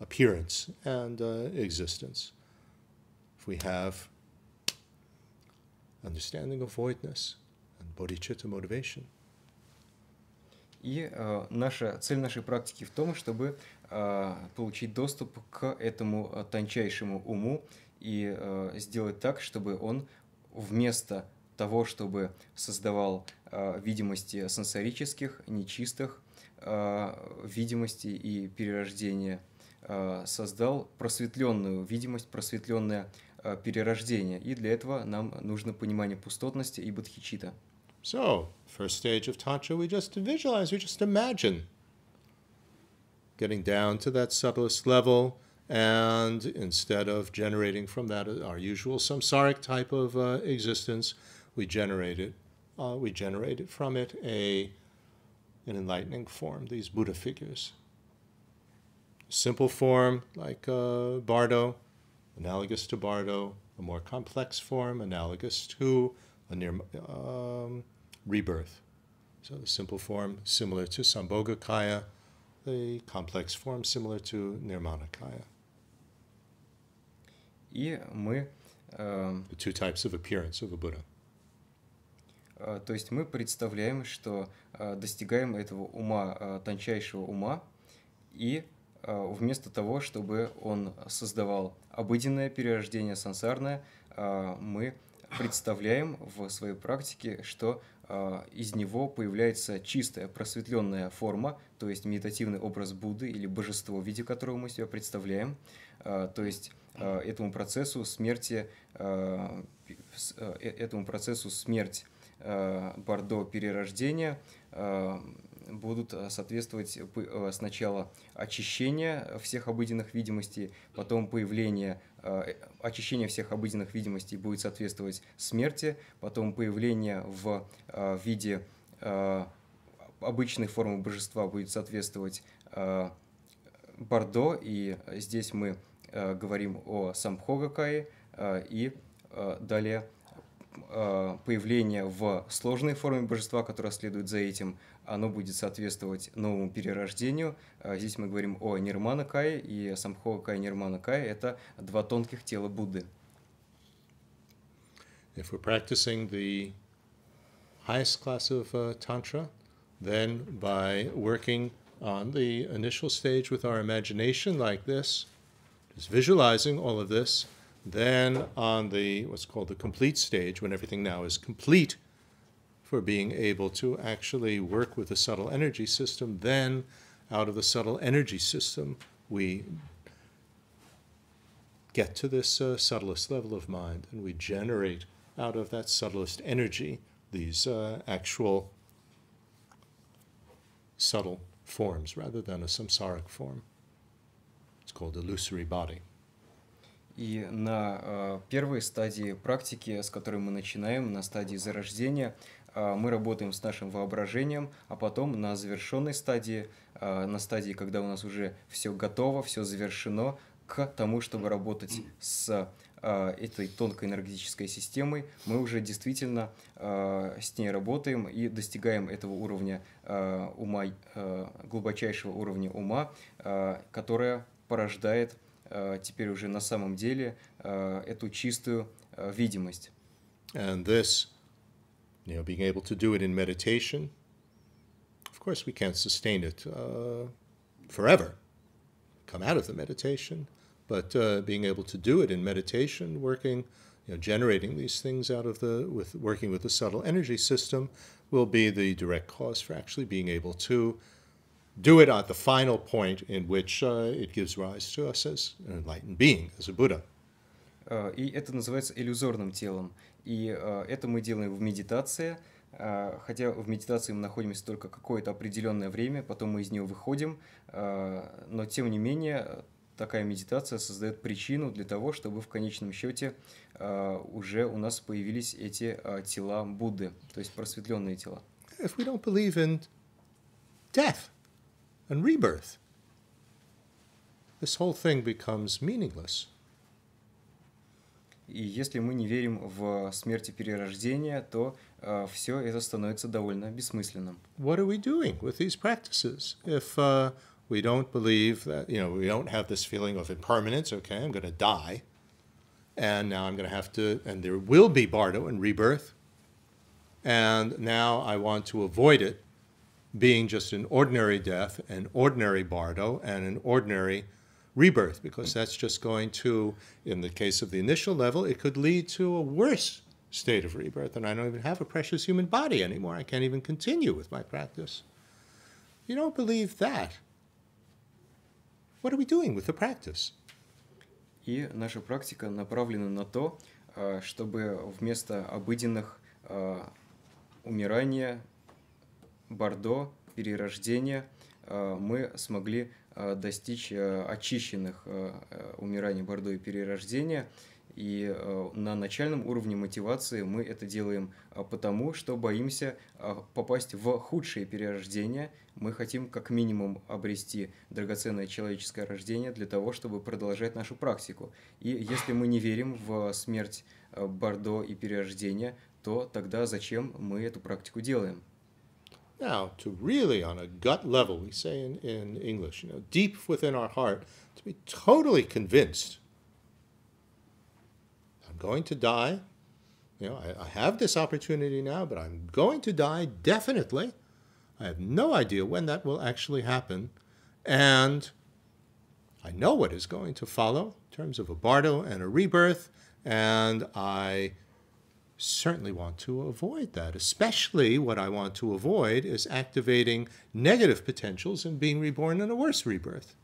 B: appearance and uh, existence. If we have
A: understanding of voidness and bodhicitta motivation. И э, наша цель нашей практики в том, чтобы э, получить доступ к этому э, тончайшему уму и э, сделать так, чтобы он вместо того, чтобы создавал э, видимости сенсорических, нечистых, э, видимости и перерождения, э, создал просветленную видимость, просветленное Э, перерождения. И для этого нам нужно понимание пустотности и бодхичита. So, first stage of Tantra, we just visualize, we just
B: imagine. Getting down to that subtlest level, and instead of generating from that our usual samsaric type of uh, existence, we generate it. Uh, we generate from it a an enlightening form. These Buddha figures, simple form like uh, Bardo, analogous to Bardo, a more complex form, analogous to a near um, rebirth. So the simple form similar to Sambhogakaya, the complex form similar to Nirmanakaya.
A: the two types of appearance of a Buddha. Э, то есть мы представляем, что э, достигаем этого ума, э, тончайшего ума, и Э, вместо того, чтобы он создавал обыденное перерождение сансарное, э, мы представляем в своей практике, что э, из него появляется чистая просветленная форма, то есть медитативный образ Будды или божество, в виде которого мы себя представляем. То есть этому процессу смерти, этому процессу смерть Бордо перерождения будут э, соответствовать э, сначала очищение всех обыденных видимостей, потом появление, э, очищение всех обыденных видимостей будет соответствовать смерти, потом появление в виде обычной формы божества будет соответствовать Бордо, и здесь мы говорим о Самхогакае и далее Э, появление в сложной форме божества, которое следует за этим, оно будет соответствовать новому перерождению. Э, здесь мы говорим о Нирмана Кае и Самхо Кай Нирмана Кае – это два тонких тела Будды. If we're practicing
B: the highest class of uh, Tantra, then by working on the initial stage with our imagination like this, just visualizing all of this – Then on the what's called the complete stage, when everything now is complete for being able to actually work with the subtle energy system, then out of the subtle energy system, we get to this uh, subtlest level of mind and we generate out of that subtlest energy these uh, actual
A: subtle forms rather than a samsaric form. It's called illusory body. И на э, первой стадии практики, с которой мы начинаем, на стадии зарождения, э, мы работаем с нашим воображением, а потом на завершенной стадии, э, на стадии, когда у нас уже все готово, все завершено, к тому, чтобы работать с этой тонкой энергетической системой, мы уже действительно э, с ней работаем и достигаем этого уровня э, ума, э, глубочайшего уровня ума, которое порождает Э, теперь уже на самом деле э, эту чистую э, видимость. And this, you know, being able to do it in meditation, of course we can't
B: sustain it uh, forever. Come out of the meditation, but uh, being able to do it in meditation, working, you know, generating these things out of the, with working with the subtle energy system, will be the direct cause for actually being able to do it at the final point in which uh, it gives rise to us as an enlightened being, as a Buddha.
A: Uh, и это называется иллюзорным телом. И uh, это мы делаем в медитации, uh, хотя в медитации мы находимся только какое-то определенное время, потом мы из нее выходим, uh, но тем не менее такая медитация создает причину для того, чтобы в конечном счете uh, уже у нас появились эти тела Будды, то есть просветленные тела.
B: If we don't believe in
A: death, and rebirth. This whole thing becomes meaningless. И если мы не верим в э, смерть и перерождение, то uh, э, все это становится довольно бессмысленным.
B: What are we doing with these practices if uh, we don't believe that, you know, we don't have this feeling of impermanence, okay, I'm going to die, and now I'm going to have to, and there will be bardo and rebirth, and now I want to avoid it being just an ordinary death, an ordinary bardo, and an ordinary rebirth, because that's just going to, in the case of the initial level, it could lead to a worse state of rebirth, and I don't even have a precious human body anymore. I can't even continue with my practice.
A: You don't believe that. What are we doing with the practice? И наша практика направлена на то, э, чтобы вместо обыденных э, умирания, Бордо, перерождение, э, мы смогли э, достичь э, очищенных умираний Бордо и перерождения. И на начальном уровне мотивации мы это делаем потому, что боимся попасть в худшие перерождения. Мы хотим как минимум обрести драгоценное человеческое рождение для того, чтобы продолжать нашу практику. И если мы не верим в смерть Бордо и перерождения, то тогда зачем мы эту практику делаем? Now, to really, on a gut
B: level, we say in, in English, you know, deep within our heart, to be totally convinced I'm going to die. You know, I, I have this opportunity now, but I'm going to die definitely. I have no idea when that will actually happen. And I know what is going to follow in terms of a bardo and a rebirth, and I certainly want to avoid that. Especially what I want to avoid is activating negative potentials and being reborn in a worse rebirth.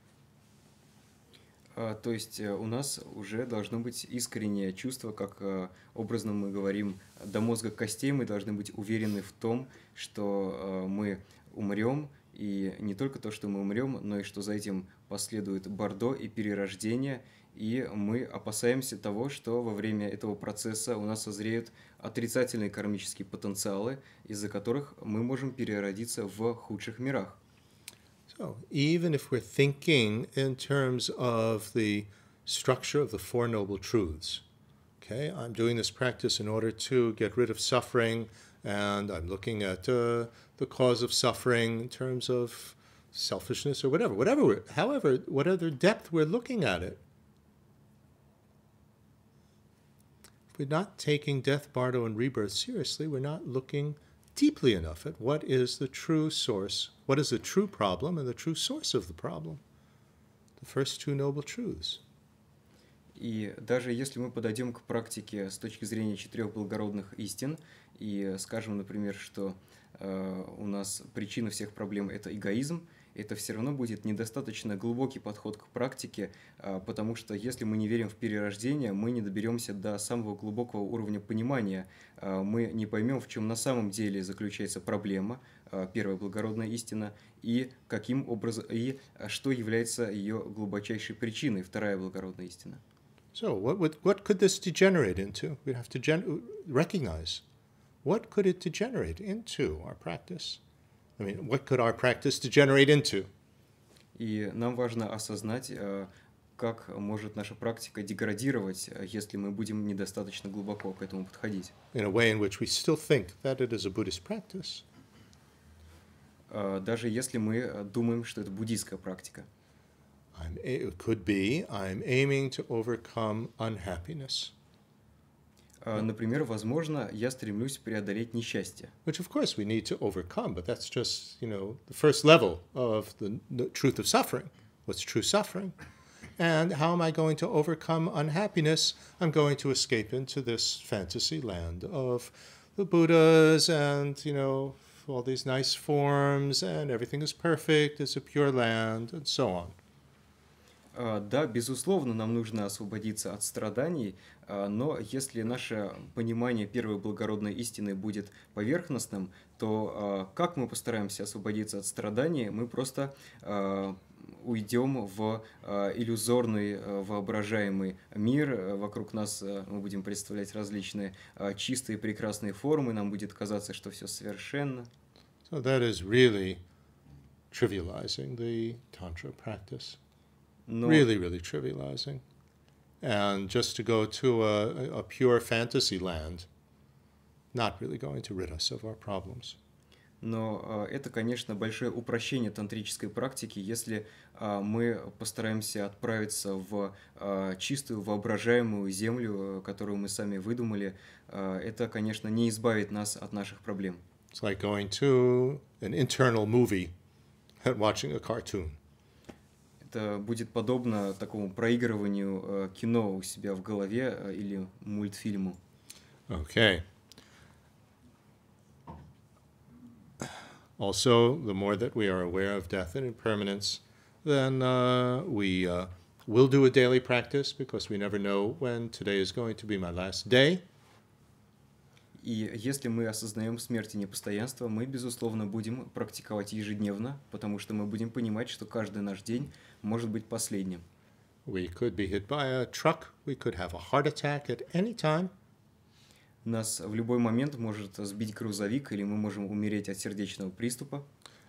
A: А, то есть э, у нас уже должно быть искреннее чувство, как э, образно мы говорим, до мозга костей мы должны быть уверены в том, что э, мы умрем, и не только то, что мы умрем, но и что за этим последует бордо и перерождение, и мы опасаемся того, что во время этого процесса у нас созреют отрицательные кармические потенциалы, из-за которых мы можем переродиться в худших мирах. So, even if we're thinking in terms of the
B: structure of the Four Noble Truths, okay, I'm doing this practice in order to get rid of suffering, and I'm looking at uh, the cause of suffering in terms of selfishness or whatever, whatever, however, whatever depth we're looking at it. we're not taking death, bardo, and rebirth seriously. We're not looking deeply enough at what is the true source, what is the true
A: problem and the true source of the problem. The first two noble truths. И даже если мы подойдем к практике с точки зрения четырех благородных истин и скажем, например, что э, у нас причина всех проблем это эгоизм, это все равно будет недостаточно глубокий подход к практике, а, потому что если мы не верим в перерождение, мы не доберемся до самого глубокого уровня понимания, а, мы не поймем, в чем на самом деле заключается проблема, а, первая благородная истина, и каким образом и что является ее глубочайшей причиной, вторая благородная истина. So what would, what could this degenerate into? We have to recognize
B: what could it degenerate into our practice. I mean, what could our practice degenerate into?
A: И нам важно осознать, э, как может наша практика деградировать, э, если мы будем недостаточно глубоко к этому подходить. In a way in which we still think that it is a Buddhist practice. Э, даже если мы думаем, что это буддийская практика. I'm, it could be I'm aiming to overcome unhappiness например, возможно, я
B: стремлюсь преодолеть несчастье. Which, of course, we need to overcome, but that's just, you know, the first level of the, the truth of suffering. What's true suffering? And how am I going to overcome unhappiness? I'm going to escape into this fantasy land of the Buddhas and, you know, all these nice forms, and everything is
A: perfect, it's a pure land, and so on. Uh, да, безусловно, нам нужно освободиться от страданий, а, но если наше понимание первой благородной истины будет поверхностным, то а, как мы постараемся освободиться от страданий, мы просто а, уйдем в иллюзорный, воображаемый мир. Э, вокруг нас э, мы будем представлять различные чистые, прекрасные формы, нам будет казаться, что все совершенно.
B: So that is really trivializing the tantra practice. Но... Really, really trivializing. and just to go to a, a pure fantasy land,
A: not really going to rid us of our problems. Но это, конечно, большое упрощение тантрической практики, если мы постараемся отправиться в чистую воображаемую землю, которую мы сами выдумали. Это, конечно, не избавит нас от наших проблем. It's like going to an internal movie and watching a cartoon. это будет подобно такому проигрыванию э, кино у себя в голове э, или мультфильму.
B: Okay. Also, the more that we are aware of death and impermanence, then uh, we uh, will do a daily practice
A: because we never know when today is going to be my last day. И если мы осознаем смерть и непостоянство, мы, безусловно, будем практиковать ежедневно, потому что мы будем понимать, что каждый наш день может быть последним. We could be hit by a truck. We could have a heart attack at any time. Нас в любой момент может сбить грузовик, или мы можем умереть от сердечного приступа.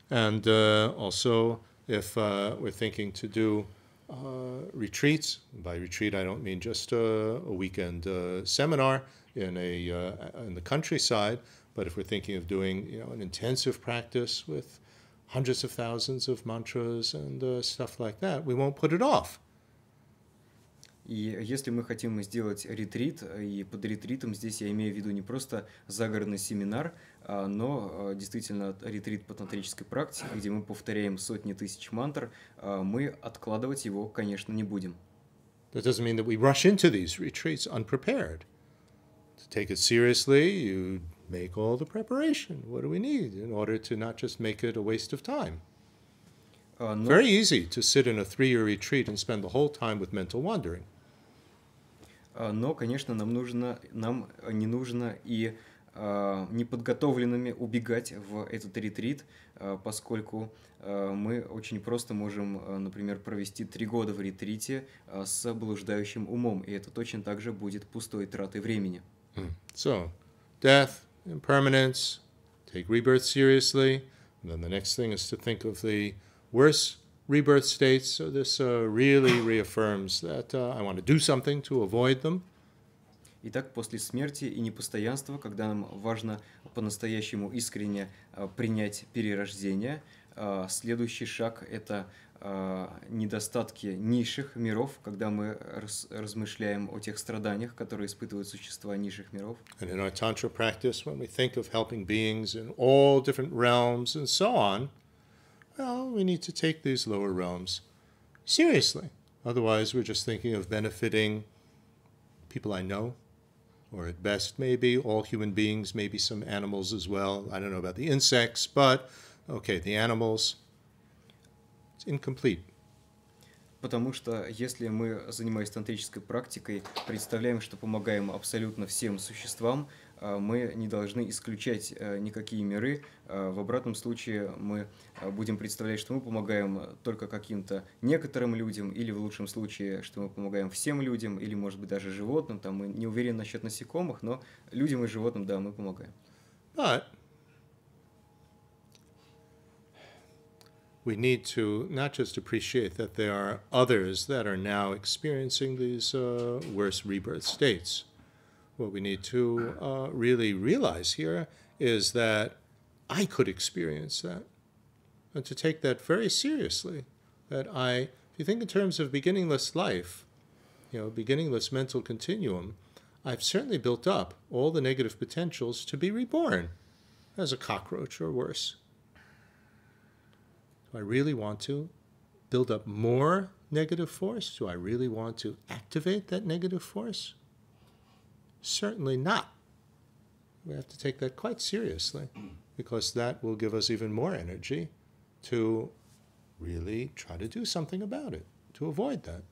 B: And uh, also, if uh, we're thinking to do uh, retreats, by retreat I don't mean just a, uh, a weekend uh, seminar in a uh, in the countryside, but if we're thinking of doing you know an intensive practice with hundreds of thousands of mantras and uh, stuff like that. We won't put it off.
A: И если мы хотим сделать ретрит, э, и под ретритом здесь я имею в виду не просто загородный семинар, а, но э, действительно ретрит по тантрической практике, где мы повторяем сотни тысяч мантр, а, мы откладывать его, конечно, не будем. That doesn't mean that we rush
B: into these retreats unprepared.
A: To take it seriously, you
B: make all the preparation. What do we need in order to not just make it a waste of time? Uh, no. Very easy to sit in a three-year retreat and spend the whole time with mental wandering.
A: но, uh, конечно, нам нужно, нам э, не нужно и uh, неподготовленными убегать в этот ретрит, э, поскольку мы очень просто можем, например, провести три года в ретрите с блуждающим умом, и это точно также будет пустой тратой времени. So, death,
B: impermanence, take rebirth seriously. And then the next thing is to think of the worse rebirth states. So this uh, really reaffirms that uh, I want to do something to avoid them.
A: Итак, после смерти и непостоянства, когда нам важно по-настоящему искренне принять перерождение, следующий шаг – это Э, недостатки низших миров, когда мы раз, размышляем о тех страданиях, которые испытывают существа низших миров. And in our tantra practice,
B: when we think of helping beings in all different realms and so on, well, we need to take these lower realms seriously. Otherwise, we're just thinking of benefiting people I know, or at best, maybe all human beings, maybe some animals as well. I don't know about the insects, but okay, the animals.
A: incomplete. Потому что если мы, занимаясь тантрической практикой, представляем, что помогаем абсолютно всем существам, а, мы не должны исключать э, никакие миры. А, в обратном случае мы а, будем представлять, что мы помогаем только каким-то некоторым людям, или в лучшем случае, что мы помогаем всем людям, или, может быть, даже животным. Там мы не уверены насчет насекомых, но людям и животным, да, мы помогаем.
B: But we need to not just appreciate that there are others that are now experiencing these uh, worse rebirth states. What we need to uh, really realize here is that I could experience that. And to take that very seriously, that I, if you think in terms of beginningless life, you know, beginningless mental continuum, I've certainly built up all the negative potentials to be reborn as a cockroach or worse. Do I really want to build up more negative force? Do I really want to activate that negative force? Certainly not. We have to take that quite seriously because that will give us even more energy to
A: really try to do something about it, to avoid that.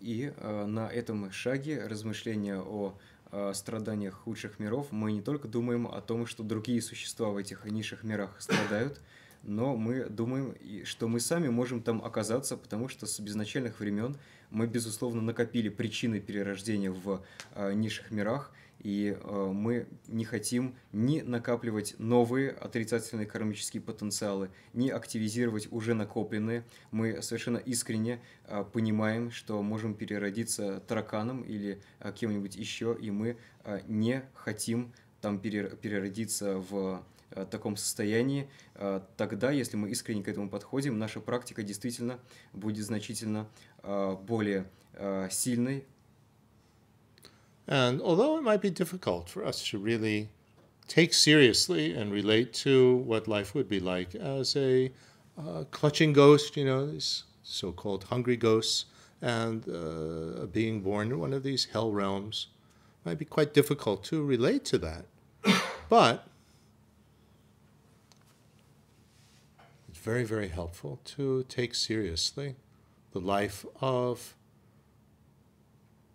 A: И э, на этом шаге размышления о э, страданиях худших миров мы не только думаем о том, что другие существа в этих низших мирах страдают, но мы думаем, что мы сами можем там оказаться, потому что с безначальных времен мы, безусловно, накопили причины перерождения в э, низших мирах, и э, мы не хотим ни накапливать новые отрицательные кармические потенциалы, ни активизировать уже накопленные. Мы совершенно искренне э, понимаем, что можем переродиться тараканом или кем-нибудь еще, и мы не хотим там переродиться в таком состоянии, тогда, если мы искренне к этому подходим, наша практика действительно будет значительно более сильной. And although it might be difficult for us to really
B: take seriously and relate to what life would be like as a uh, clutching ghost, you know, these so-called hungry ghosts, and uh, being born in one of these hell realms might be quite difficult to relate to that. but very, very helpful to take seriously the life of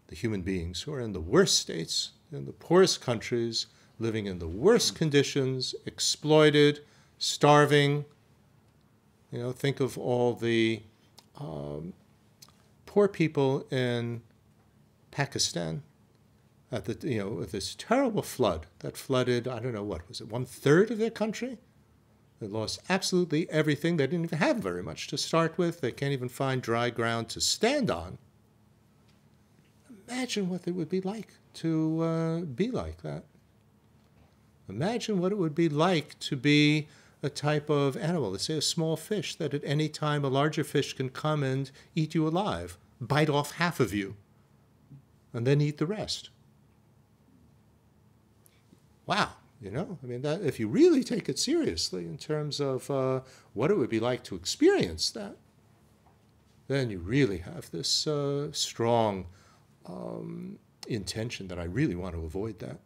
B: the human beings who are in the worst states, in the poorest countries, living in the worst conditions, exploited, starving. You know, think of all the um, poor people in Pakistan at the you know this terrible flood that flooded I don't know what was it one third of their country they lost absolutely everything. They didn't even have very much to start with. They can't even find dry ground to stand on. Imagine what it would be like to uh, be like that. Imagine what it would be like to be a type of animal, let's say a small fish, that at any time a larger fish can come and eat you alive, bite off half of you, and then eat the rest. Wow. You know, I mean, that, if you really take it seriously in terms of uh, what it would be like to experience that, then you really have this uh, strong
A: um, intention that I really want to avoid that.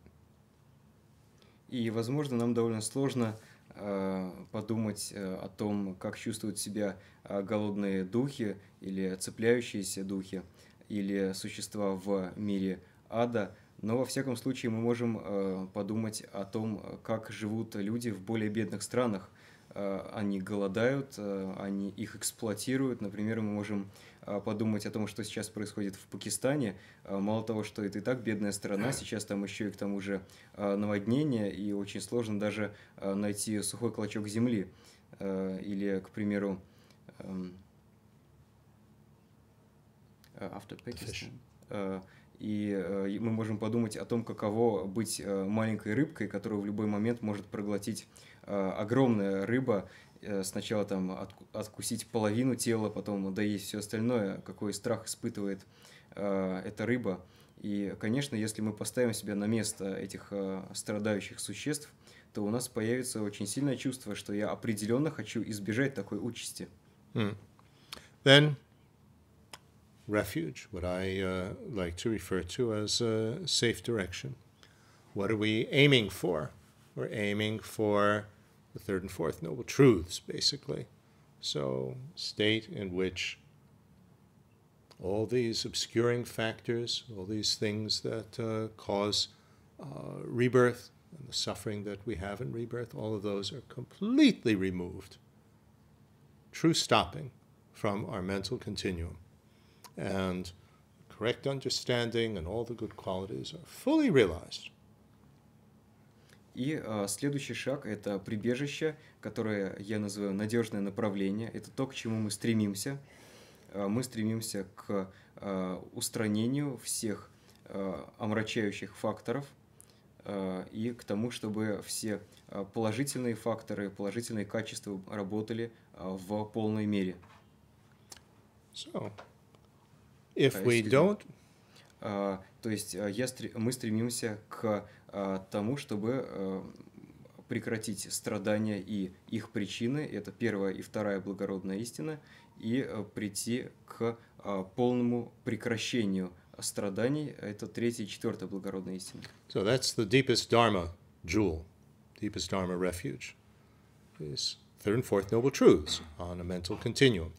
A: И, возможно, нам довольно сложно э, подумать э, о том, как чувствуют себя э, голодные духи или цепляющиеся духи или существа в мире ада – но во всяком случае мы можем э, подумать о том, как живут люди в более бедных странах. Э, они голодают, э, они их эксплуатируют. Например, мы можем э, подумать о том, что сейчас происходит в Пакистане. Э, мало того, что это и так бедная страна, сейчас там еще и к тому же э, наводнение, и очень сложно даже э, найти сухой клочок земли. Э, или, к примеру, эм, э, after Pakistan. Fish. Э, и мы можем подумать о том, каково быть э, маленькой рыбкой, которую в любой момент может проглотить э, огромная рыба, сначала там откусить половину тела, потом доесть все остальное, какой страх испытывает эта рыба. И, конечно, если мы поставим себя на место этих страдающих существ, то у нас появится очень сильное чувство, что я определенно хочу избежать такой участи. Хм. Then refuge, what I
B: uh, like to refer to as a safe direction. What are we aiming for? We're aiming for the third and fourth noble truths, basically. So, state in which all these obscuring factors, all these things that uh, cause uh, rebirth and the suffering that we have in rebirth, all of those are completely removed. True stopping from our mental continuum. and
A: correct understanding and all the good qualities are fully realized. И э, следующий шаг – это прибежище, которое я называю надежное направление. Это то, к чему мы стремимся. Э, мы стремимся к э, устранению всех э, омрачающих факторов э, и к тому, чтобы все э, положительные факторы, положительные качества работали э, в полной мере. So, If we don't... А, то есть э, я, мы стремимся к э, тому, чтобы э, прекратить страдания и их причины, это первая и вторая благородная истина, и прийти к полному прекращению страданий, это третья и четвертая благородная истина.
B: So that's the deepest dharma jewel, deepest dharma refuge, is third and fourth noble truths
A: on a mental continuum.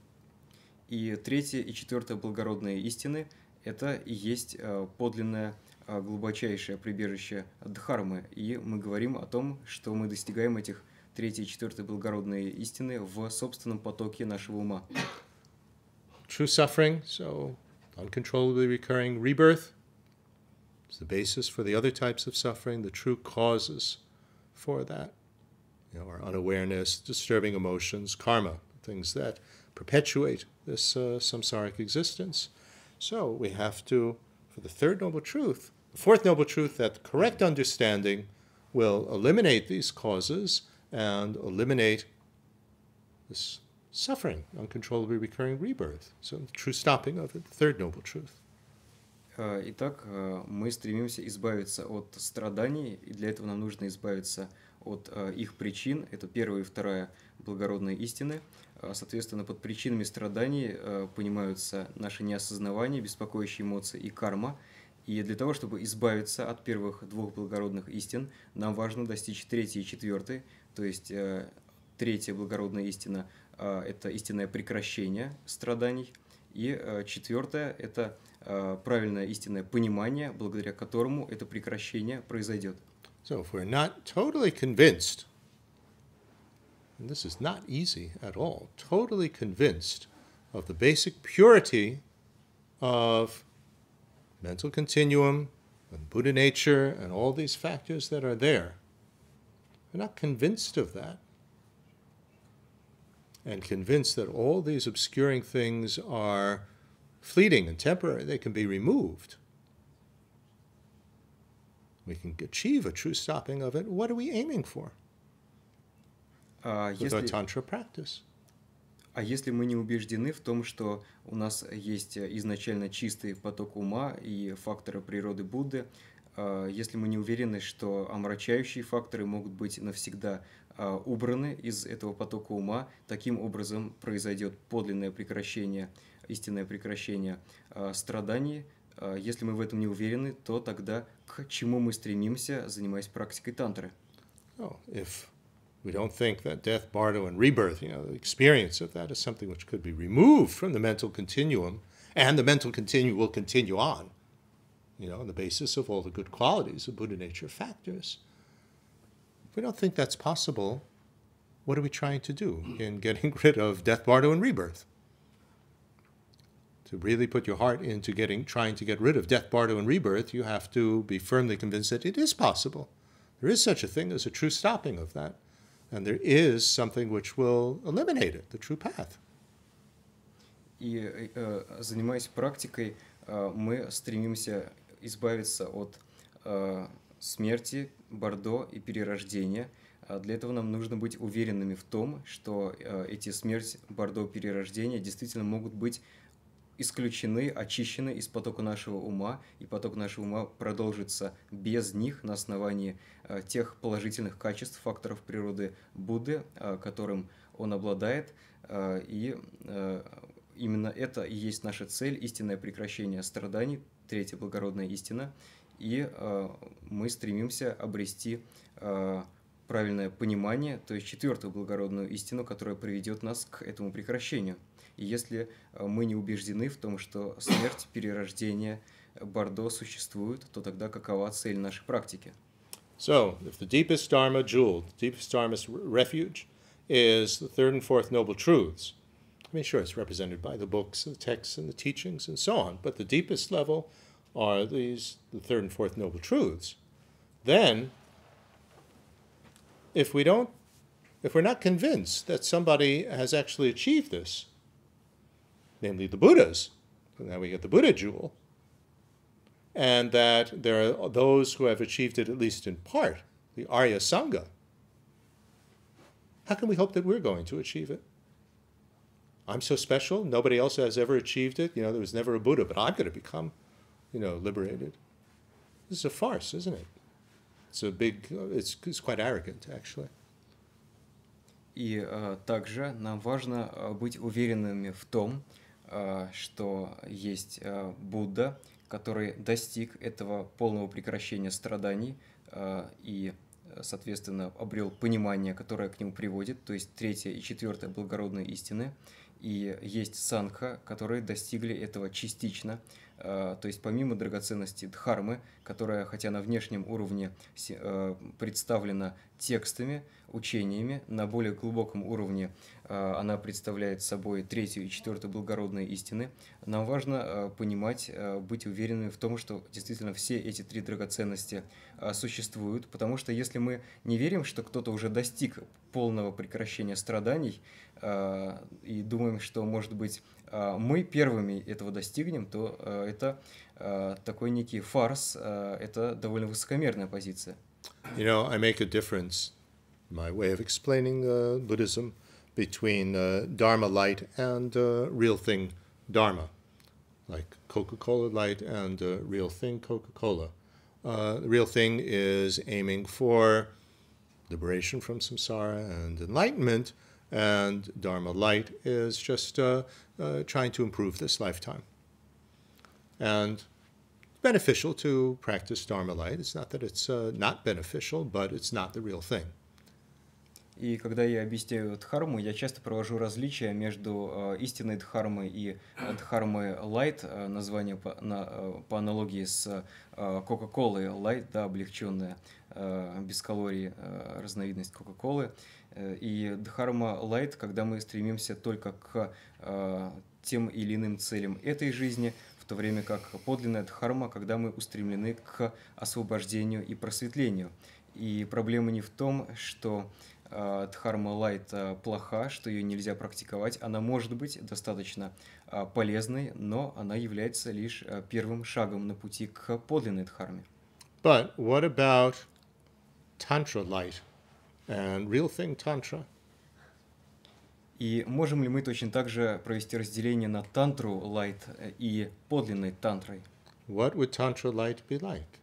A: И третье и четвертое благородные истины – это и есть э, подлинное э, глубочайшее прибежище Дхармы. И мы говорим о том, что мы достигаем этих третьей и четвертой благородные истины в собственном потоке нашего ума.
B: True suffering,
A: so uncontrollably
B: recurring rebirth, is the basis for the other types of suffering, the true causes for that. You know, our unawareness, disturbing emotions, karma, things that perpetuate this uh, samsaric existence. So we have to, for the third noble truth, the fourth noble truth, that correct understanding will eliminate these causes and eliminate this suffering,
A: uncontrollably recurring
B: rebirth. So the true stopping of it, the third noble truth.
A: Э, итак, э, мы стремимся избавиться от страданий, и для этого нам нужно избавиться от э, их причин. Это первая и вторая благородные истины. А, соответственно, под причинами страданий а, понимаются наши неосознавания, беспокоящие эмоции и карма. И для того, чтобы избавиться от первых двух благородных истин, нам важно достичь третьей и четвертой. То есть э, третья благородная истина а, – это истинное прекращение страданий. И э, четвертая – это правильное истинное понимание, благодаря которому это прекращение произойдет. So if we're not totally convinced – and this is not easy at all,
B: totally convinced of the basic purity of mental continuum and Buddha nature and all these factors that are there. we are not convinced of that. And convinced that all these obscuring things are fleeting and temporary, they can be removed. We can achieve a true stopping of it. What are we aiming for?
A: А если... tantra practice. А если мы не убеждены в том, что у нас есть изначально чистый поток ума и факторы природы Будды, а если мы не уверены, что омрачающие факторы могут быть навсегда а, убраны из этого потока ума, таким образом произойдет подлинное прекращение, истинное прекращение а, страданий. Если мы в этом не уверены, то тогда к чему мы стремимся, занимаясь практикой тантры? Oh,
B: if We don't think that death, bardo, and rebirth, you know, the experience of that is something which could be removed from the mental continuum, and the mental continuum will continue on, you know, on the basis of all the good qualities of Buddha nature factors. If we don't think that's possible, what are we trying to do in getting <laughs> rid of death, bardo, and rebirth? To really put your heart into getting, trying to get rid of death, bardo, and rebirth, you have to be firmly convinced that it is possible. There is such a thing as a true stopping of that And there is something which will eliminate it, the true path.
A: И э, э, занимаясь практикой, э, мы стремимся избавиться от смерти, бордо и перерождения. А для этого нам нужно быть уверенными в том, что эти смерть, бордо, перерождение действительно могут быть исключены, очищены из потока нашего ума, и поток нашего ума продолжится без них на основании э, тех положительных качеств, факторов природы Будды, э, которым он обладает, э, и именно это и есть наша цель, истинное прекращение страданий, третья благородная истина, и мы стремимся обрести правильное понимание, то есть четвертую благородную истину, которая приведет нас к этому прекращению – и если э, мы не убеждены в том, что смерть, перерождение, Бордо существует, то тогда какова цель нашей практики? So, if the
B: deepest Dharma jewel, the deepest Dharma refuge, is the third and fourth noble truths, I mean, sure, it's represented by the books, the texts, and the teachings, and so on, but the deepest level are these, the third and fourth noble truths. Then, if we don't, if we're not convinced that somebody has actually achieved this, namely the Buddhas. So now we get the Buddha jewel. And that there are those who have achieved it at least in part, the Arya Sangha. How can we hope that we're going to achieve it? I'm so special, nobody else has ever achieved it. You know, there was never a Buddha, but I'm going to become, you know, liberated. This is a farce, isn't it? It's a big, it's,
A: it's quite arrogant, actually. И uh, также нам важно э, быть уверенными в том, Э, что есть э, Будда, который достиг этого полного прекращения страданий э, и, соответственно, обрел понимание, которое к нему приводит, то есть третья и четвертая благородные истины. И есть санха, которые достигли этого частично, то есть помимо драгоценности дхармы, которая, хотя на внешнем уровне э, представлена текстами, учениями, на более глубоком уровне э, она представляет собой третью и четвертую благородные истины, нам важно э, понимать, быть уверенными в том, что действительно все эти три драгоценности существуют, потому что если мы не верим, что кто-то уже достиг полного прекращения страданий и думаем, что, может быть, мы первыми этого достигнем, то это Э, такой некий фарс, э, это довольно высокомерная позиция.
B: You know, I make a difference, my way of explaining uh, Buddhism, between uh, Dharma light and uh, real thing Dharma, like Coca-Cola light and uh, real thing Coca-Cola. Uh, the real thing is aiming for liberation from samsara and enlightenment, and Dharma light is just uh, uh, trying to improve this lifetime. And beneficial to practice Dharma light. It's not that it's uh, not beneficial, but it's not
A: the real thing. И когда я объясняю дхарму, я часто провожу различия между э, истинной дхармой и э, дхармой лайт, э, название по, на, э, по аналогии с э, Кока-Колой лайт, да, облегченная, э, без калорий э, разновидность Кока-Колы. Э, и дхарма лайт, когда мы стремимся только к э, тем или иным целям этой жизни – в то время как подлинная дхарма, когда мы устремлены к освобождению и просветлению. И проблема не в том, что э, дхарма лайт э, плоха, что ее нельзя практиковать. Она может быть достаточно э, полезной, но она является лишь э, первым шагом на пути к подлинной дхарме. But what about tantra light and real thing tantra? И можем ли мы точно так же провести разделение на тантру лайт и подлинной тантрой? What would tantra light be like?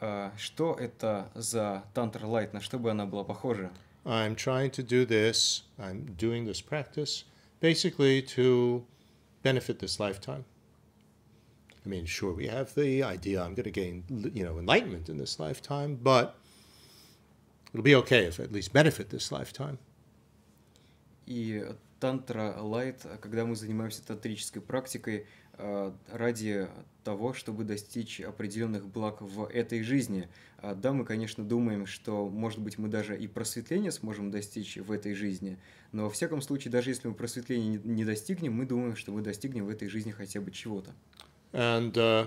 A: Uh, что это за
B: тантра лайт, на что бы она была похожа? I'm trying to do this, I'm doing this practice, basically to benefit this lifetime. I mean, sure, we have the idea I'm going to gain, you know, enlightenment in this lifetime, but it'll be okay if I at least benefit this lifetime
A: и тантра лайт, когда мы занимаемся тантрической практикой э, ради того, чтобы достичь определенных благ в этой жизни. Э, да, мы, конечно, думаем, что, может быть, мы даже и просветление сможем достичь в этой жизни, но во всяком случае, даже если мы просветление не достигнем, мы думаем, что мы достигнем в этой жизни хотя бы чего-то. And uh,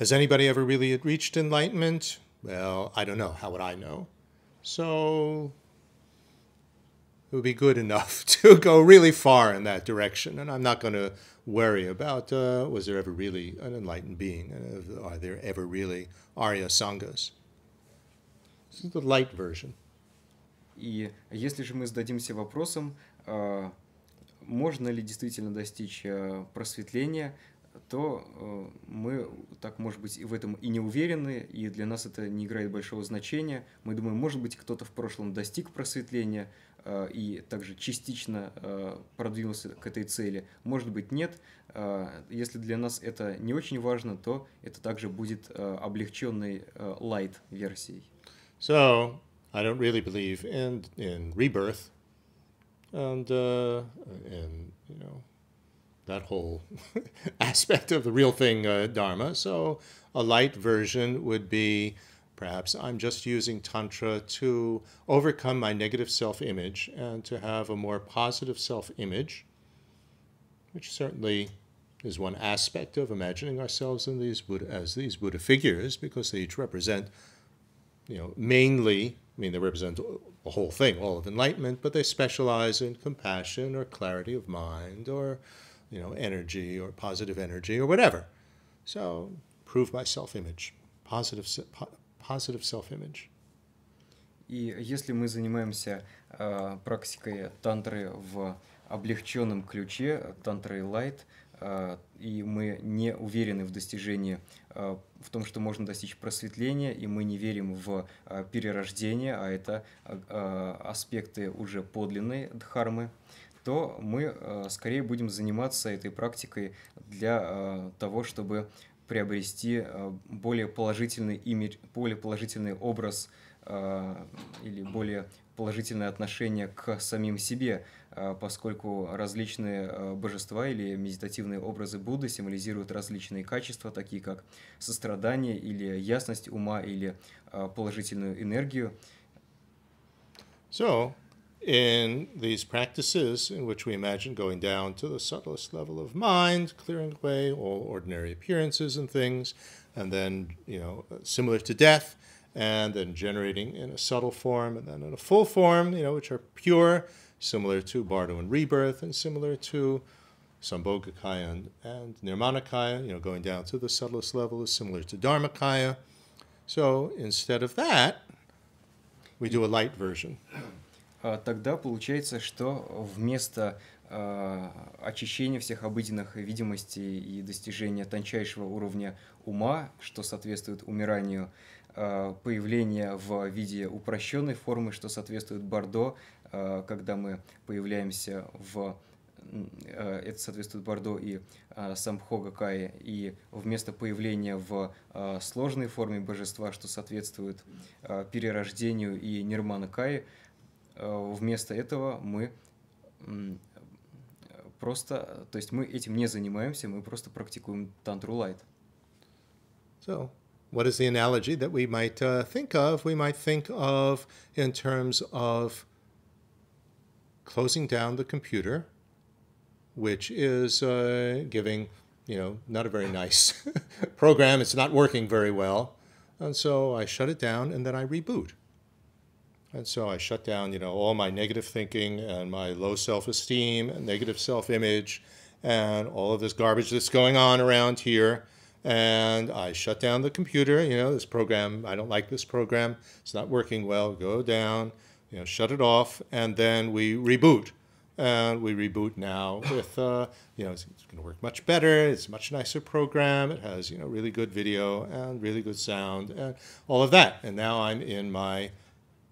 A: has anybody ever really reached enlightenment?
B: Well, I don't know. How would I know? So it would be good enough <laughs> to go really far in that direction. And I'm not going to worry about uh, was there ever really an enlightened being? Uh, are there ever really Arya Sanghas?
A: This is the light version. И если же мы зададимся вопросом, можно ли действительно достичь э, просветления, то э, мы так, может быть, и в этом и не уверены, и для нас это не играет большого значения. Мы думаем, может быть, кто-то в прошлом достиг просветления э, и также частично э, продвинулся к этой цели. Может быть, нет. Если для нас это не очень важно, то это также будет облегченной light-версией. So, I don't really believe in, in rebirth
B: and, uh, in, you know, that whole <laughs> aspect of the real thing uh, Dharma. So a light version would be perhaps I'm just using Tantra to overcome my negative self image and to have a more positive self image, which certainly is one aspect of imagining ourselves in these Buddha, as these Buddha figures because they each represent, you know, mainly, I mean, they represent the whole thing, all of enlightenment, but they specialize in compassion or clarity of mind or you know, energy or positive energy or whatever. So prove my self-image, positive, positive self-image.
A: И если мы занимаемся э, практикой тантры в облегченном ключе, тантры лайт, э, и мы не уверены в достижении, э, в том, что можно достичь просветления, и мы не верим в э, перерождение, а это э, э аспекты уже подлинной дхармы, э, то мы э, скорее будем заниматься этой практикой для э, того, чтобы приобрести э, более положительный имидж, более положительный образ или более положительное отношение к самим себе, поскольку различные божества или медитативные образы Будды символизируют различные качества, такие как сострадание или ясность ума или положительную энергию. So, in
B: these practices in which we imagine going down to the subtlest level of mind, clearing away all ordinary appearances and things, and then, you know, similar to death, and then generating in a subtle form and then in a full form, you know, which are pure, similar to Bardo and rebirth, and similar to Sambhogakaya and, and Nirmanakaya, you know, going down to the subtlest level is similar to Dharmakaya. So instead of that, we
A: do a light version. А, тогда получается, что вместо а, очищения всех обыденных видимостей и достижения тончайшего уровня ума, что соответствует умиранию, а, появление в виде упрощенной формы, что соответствует Бордо, когда мы появляемся в это соответствует Бордо и Самхо Гакае, и вместо появления в сложной форме божества, что соответствует перерождению и Нирмана Кае, Э, вместо этого мы просто, то есть мы этим не занимаемся, мы просто практикуем тантру лайт. So, what is the analogy that we might
B: uh, think of? We might think of in terms of closing down the computer, which is uh, giving, you know, not a very nice <laughs> program. It's not working very well. And so I shut it down and then I reboot. And so I shut down, you know, all my negative thinking and my low self-esteem and negative self-image and all of this garbage that's going on around here. And I shut down the computer, you know, this program, I don't like this program. It's not working well. Go down, you know, shut it off. And then we reboot. And we reboot now with, uh, you know, it's, it's going to work much better. It's a much nicer program. It has, you know, really good video and really good sound and all of that. And now I'm in my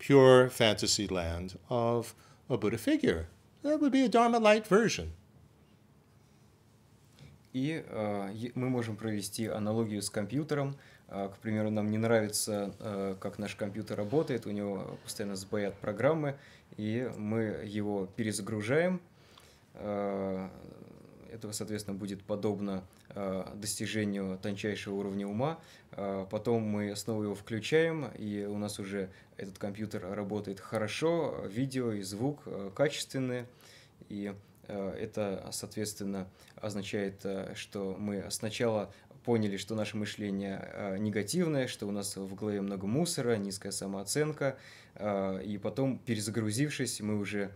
B: pure fantasy land of a Buddha figure. That would be a Dharma-light version.
A: И э, мы можем провести аналогию с компьютером. Э, к примеру, нам не нравится, э, как наш компьютер работает, у него постоянно сбоят программы, и мы его перезагружаем. Э, этого, соответственно, будет подобно э, достижению тончайшего уровня ума. Э, потом мы снова его включаем, и у нас уже этот компьютер работает хорошо, видео и звук э, качественные, и э, это, соответственно, означает, э, что мы сначала поняли, что наше мышление негативное, что у нас в голове много мусора, низкая самооценка, и потом, перезагрузившись, мы уже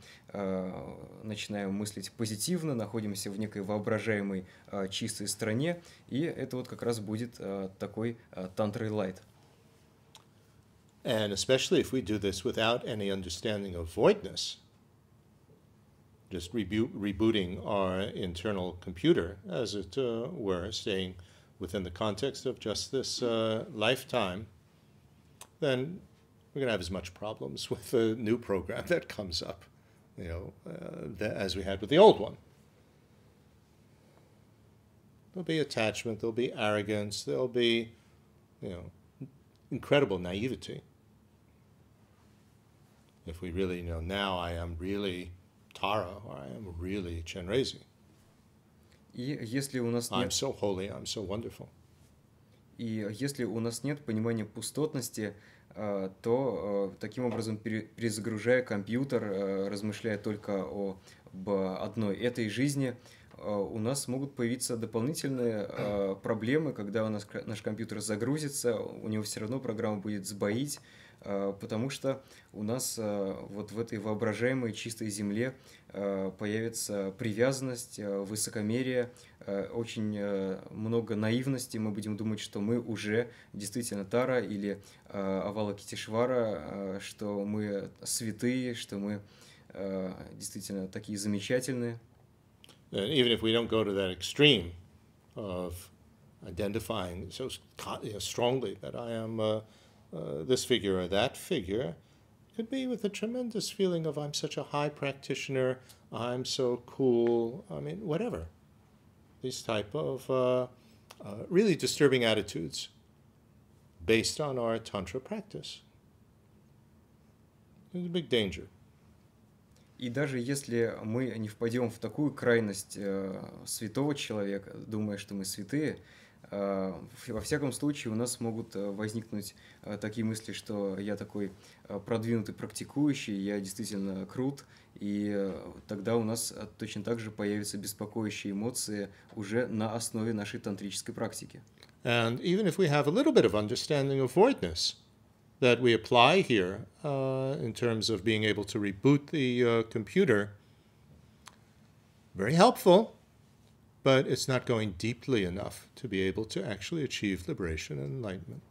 A: начинаем мыслить позитивно, находимся в некой воображаемой чистой стране, и это вот как раз будет такой тантрой лайт. And especially if we do this
B: without any understanding of voidness, just rebooting our internal computer, as it uh, were, staying within the context of just this uh, lifetime, then we're going to have as much problems <laughs> with the new program that comes up, you know, uh, as we had with the old one. There'll be attachment, there'll be arrogance, there'll be, you know, incredible naivety. If we really, you know, now I am really
A: Tara, or I am really Chenrezi. И если у нас нет... I'm so holy, I'm so wonderful. И если у нас нет понимания пустотности, э, то э, таким образом перезагружая компьютер, э, размышляя только об одной этой жизни, у нас могут появиться дополнительные проблемы, когда у нас наш компьютер загрузится, у него все равно программа будет сбоить, а, потому что у нас а, вот в этой воображаемой чистой земле а, появится привязанность, высокомерие, очень много наивности. Мы будем думать, что мы уже действительно Тара или Авала Китишвара, что мы святые, что мы действительно такие замечательные.
B: Even if we don't go to that extreme of identifying so strongly that I am uh, Uh, this figure or that figure could be with a tremendous feeling of I'm such a high practitioner, I'm so cool, I mean, whatever. These type of uh, uh, really disturbing attitudes based on our Tantra
A: practice. It's a big danger. И даже если мы не впадем в такую крайность э, святого человека, думая, что мы святые, Э, во всяком случае, у нас могут э, возникнуть э, такие мысли, что я такой продвинутый практикующий, я действительно крут, и тогда у нас точно так же появятся беспокоящие эмоции уже на основе нашей тантрической практики. And even if we have a little bit of understanding of voidness
B: that we apply here uh, in terms of being able to reboot the uh, computer, very helpful but it's not going deeply
A: enough to be able to actually achieve liberation and enlightenment.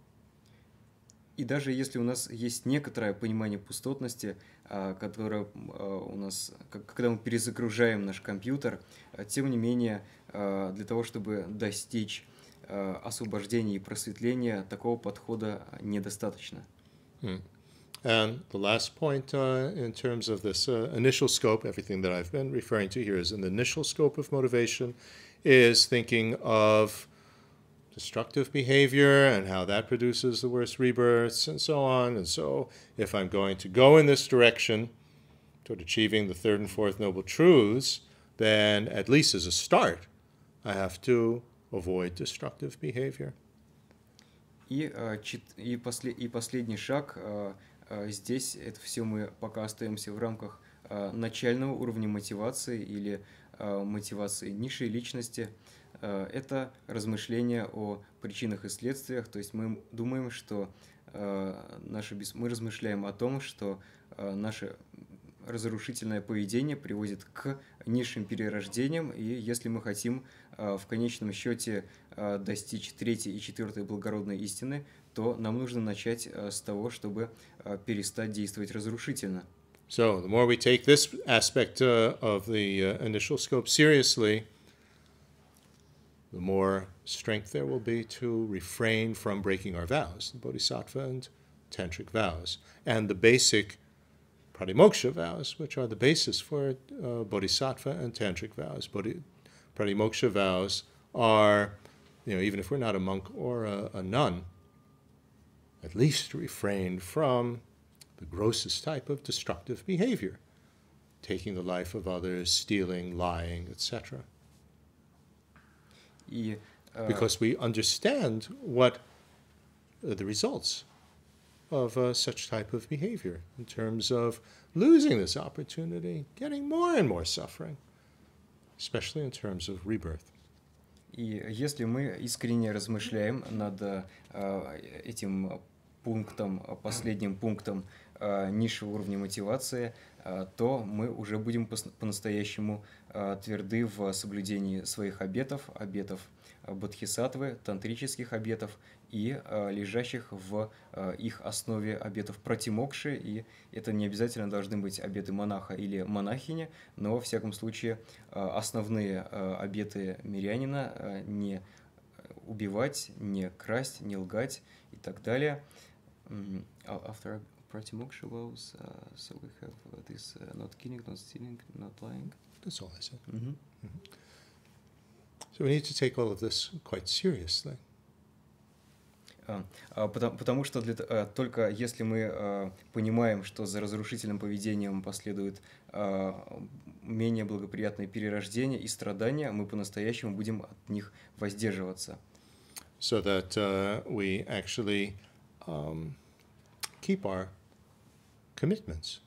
A: И даже если у нас есть некоторое понимание пустотности, а, которое а, у нас, когда мы перезагружаем наш компьютер, а, тем не менее, для того, чтобы достичь освобождения и просветления, такого подхода недостаточно. Mm. And the last point uh, in terms of this
B: uh, initial scope, everything that I've been referring to here is an initial scope of motivation, is thinking of destructive behavior and how that produces the worst rebirths and so on. And so, if I'm going to go in this direction toward achieving the third and fourth noble truths, then at least as a start, I have to avoid destructive
A: behavior. И, э, и, после, и последний шаг э, А, здесь это все мы пока остаемся в рамках а, начального уровня мотивации или а, мотивации низшей личности. Это размышления о причинах и следствиях, то есть мы думаем, что наше, мы размышляем о том, что наше разрушительное поведение приводит к низшим перерождениям, и если мы хотим в конечном счете достичь третьей и четвертой благородной истины, то нам нужно начать э, с того, чтобы э, перестать действовать разрушительно.
B: So, the more we take this aspect uh, of the uh, initial scope seriously, the more strength there will be to refrain from breaking our vows, the bodhisattva and tantric vows, and the basic pradimoksha vows, which are the basis for uh, bodhisattva and tantric vows. Bodhi, pradimoksha vows are, you know, even if we're not a monk or a, a nun, at least refrain from the grossest type of destructive behavior, taking the life of others, stealing, lying, etc. Yeah, uh, because we understand what uh, the results of uh, such type of behavior in terms of losing this opportunity, getting
A: more and more suffering, especially in terms of rebirth. И если мы искренне размышляем над э, этим пунктом, э, последним пунктом э, низшего уровня мотивации, э, то мы уже будем по-настоящему тверды в соблюдении своих обетов, обетов бодхисаттвы, тантрических обетов и лежащих в их основе обетов протимокши. И это не обязательно должны быть обеты монаха или монахини, но во всяком случае основные обеты мирянина не убивать, не красть, не лгать и так далее – Um, after Pratimoksha vows, uh, so we have uh, this uh, not killing, not stealing, not lying.
B: That's all I said. Mm-hmm. Mm-hmm. So we need to take all of this quite seriously.
A: А, а, потому, потому что для, э, только если мы э, понимаем, что за разрушительным поведением последует а, менее благоприятное перерождение и страдания, мы по-настоящему будем от них воздерживаться. So that uh, we actually uh, um, keep our
B: commitments.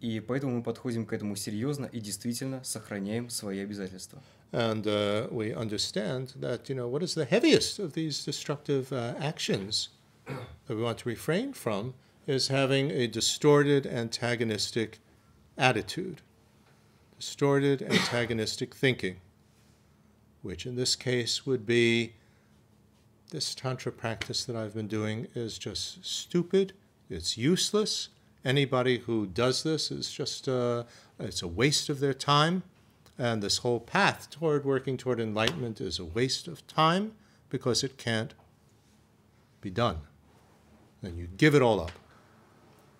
A: И поэтому мы подходим к этому серьезно и действительно сохраняем свои обязательства.
B: And uh, we understand that, you know, what is the heaviest of these destructive uh, actions that we want to refrain from is having a distorted antagonistic attitude, distorted antagonistic thinking, which in this case would be this Tantra practice that I've been doing is just stupid, it's useless. Anybody who does this is just a, uh, it's a waste of their time. And this whole path toward working toward enlightenment is a waste of time because it can't be done. And you give
A: it all up.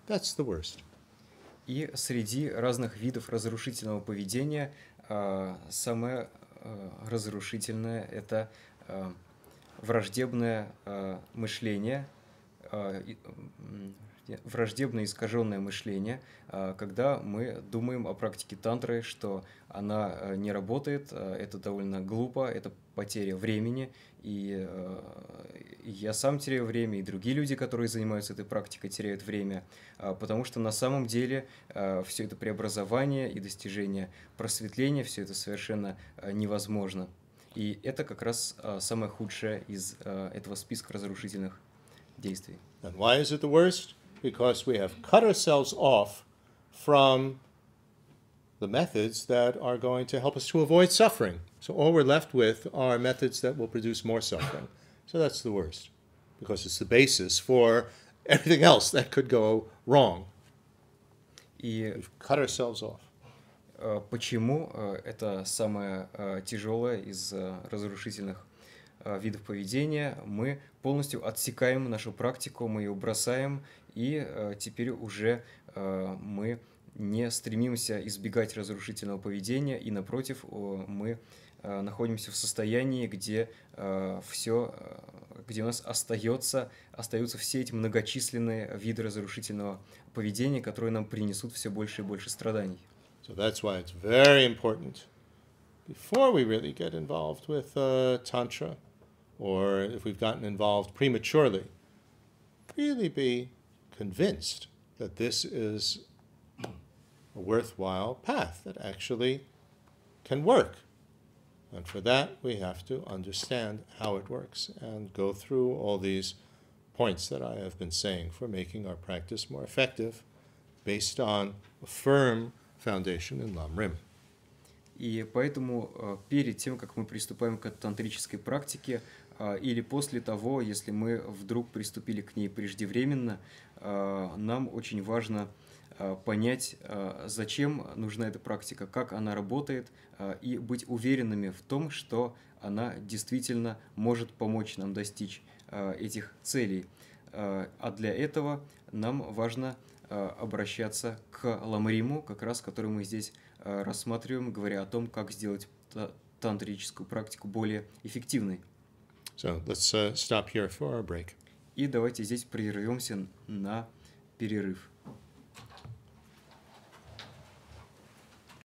A: That's the worst. И среди разных видов разрушительного поведения самое разрушительное это враждебное э, мышление, э, враждебное искаженное мышление, э, когда мы думаем о практике тантры, что она не работает, это довольно глупо, это потеря времени, и я сам теряю время, и другие люди, которые занимаются этой практикой, теряют время, потому что на самом деле все это преобразование и достижение просветления, все это совершенно невозможно. И это как раз самое худшее из этого списка разрушительных действий. And why is it the worst? Because we have cut ourselves off from
B: the methods that are going to help us to avoid suffering. So all we're left with are methods that will produce more suffering. So that's the worst, because it's the basis for everything else that could go wrong.
A: И... We've cut ourselves off. Э, почему э, это самое э, тяжелое из разрушительных видов поведения, мы полностью отсекаем нашу практику, мы ее бросаем, и теперь уже мы не стремимся избегать разрушительного поведения, и напротив, мы находимся в состоянии, где все, где у нас остается, остаются все эти многочисленные виды разрушительного поведения, которые нам принесут все больше и больше страданий. So that's why it's
B: very important before we really get involved with uh, Tantra or if we've gotten involved prematurely, really be convinced that this is a worthwhile path that actually can work. And for that, we have to understand how it works and go through all these points that I have been saying for making our practice more effective based on a firm foundation in Lamrim.
A: И поэтому э, перед тем, как мы приступаем к тантрической практике, э, или после того, если мы вдруг приступили к ней преждевременно, э, нам очень важно понять, зачем нужна эта практика, как она работает, и быть уверенными в том, что она действительно может помочь нам достичь этих целей. А для этого нам важно Э, обращаться к ламриму, как раз который мы здесь э, рассматриваем, говоря о том, как сделать тантрическую практику более эффективной. So let's э, stop here for our break. И давайте здесь прервемся на перерыв.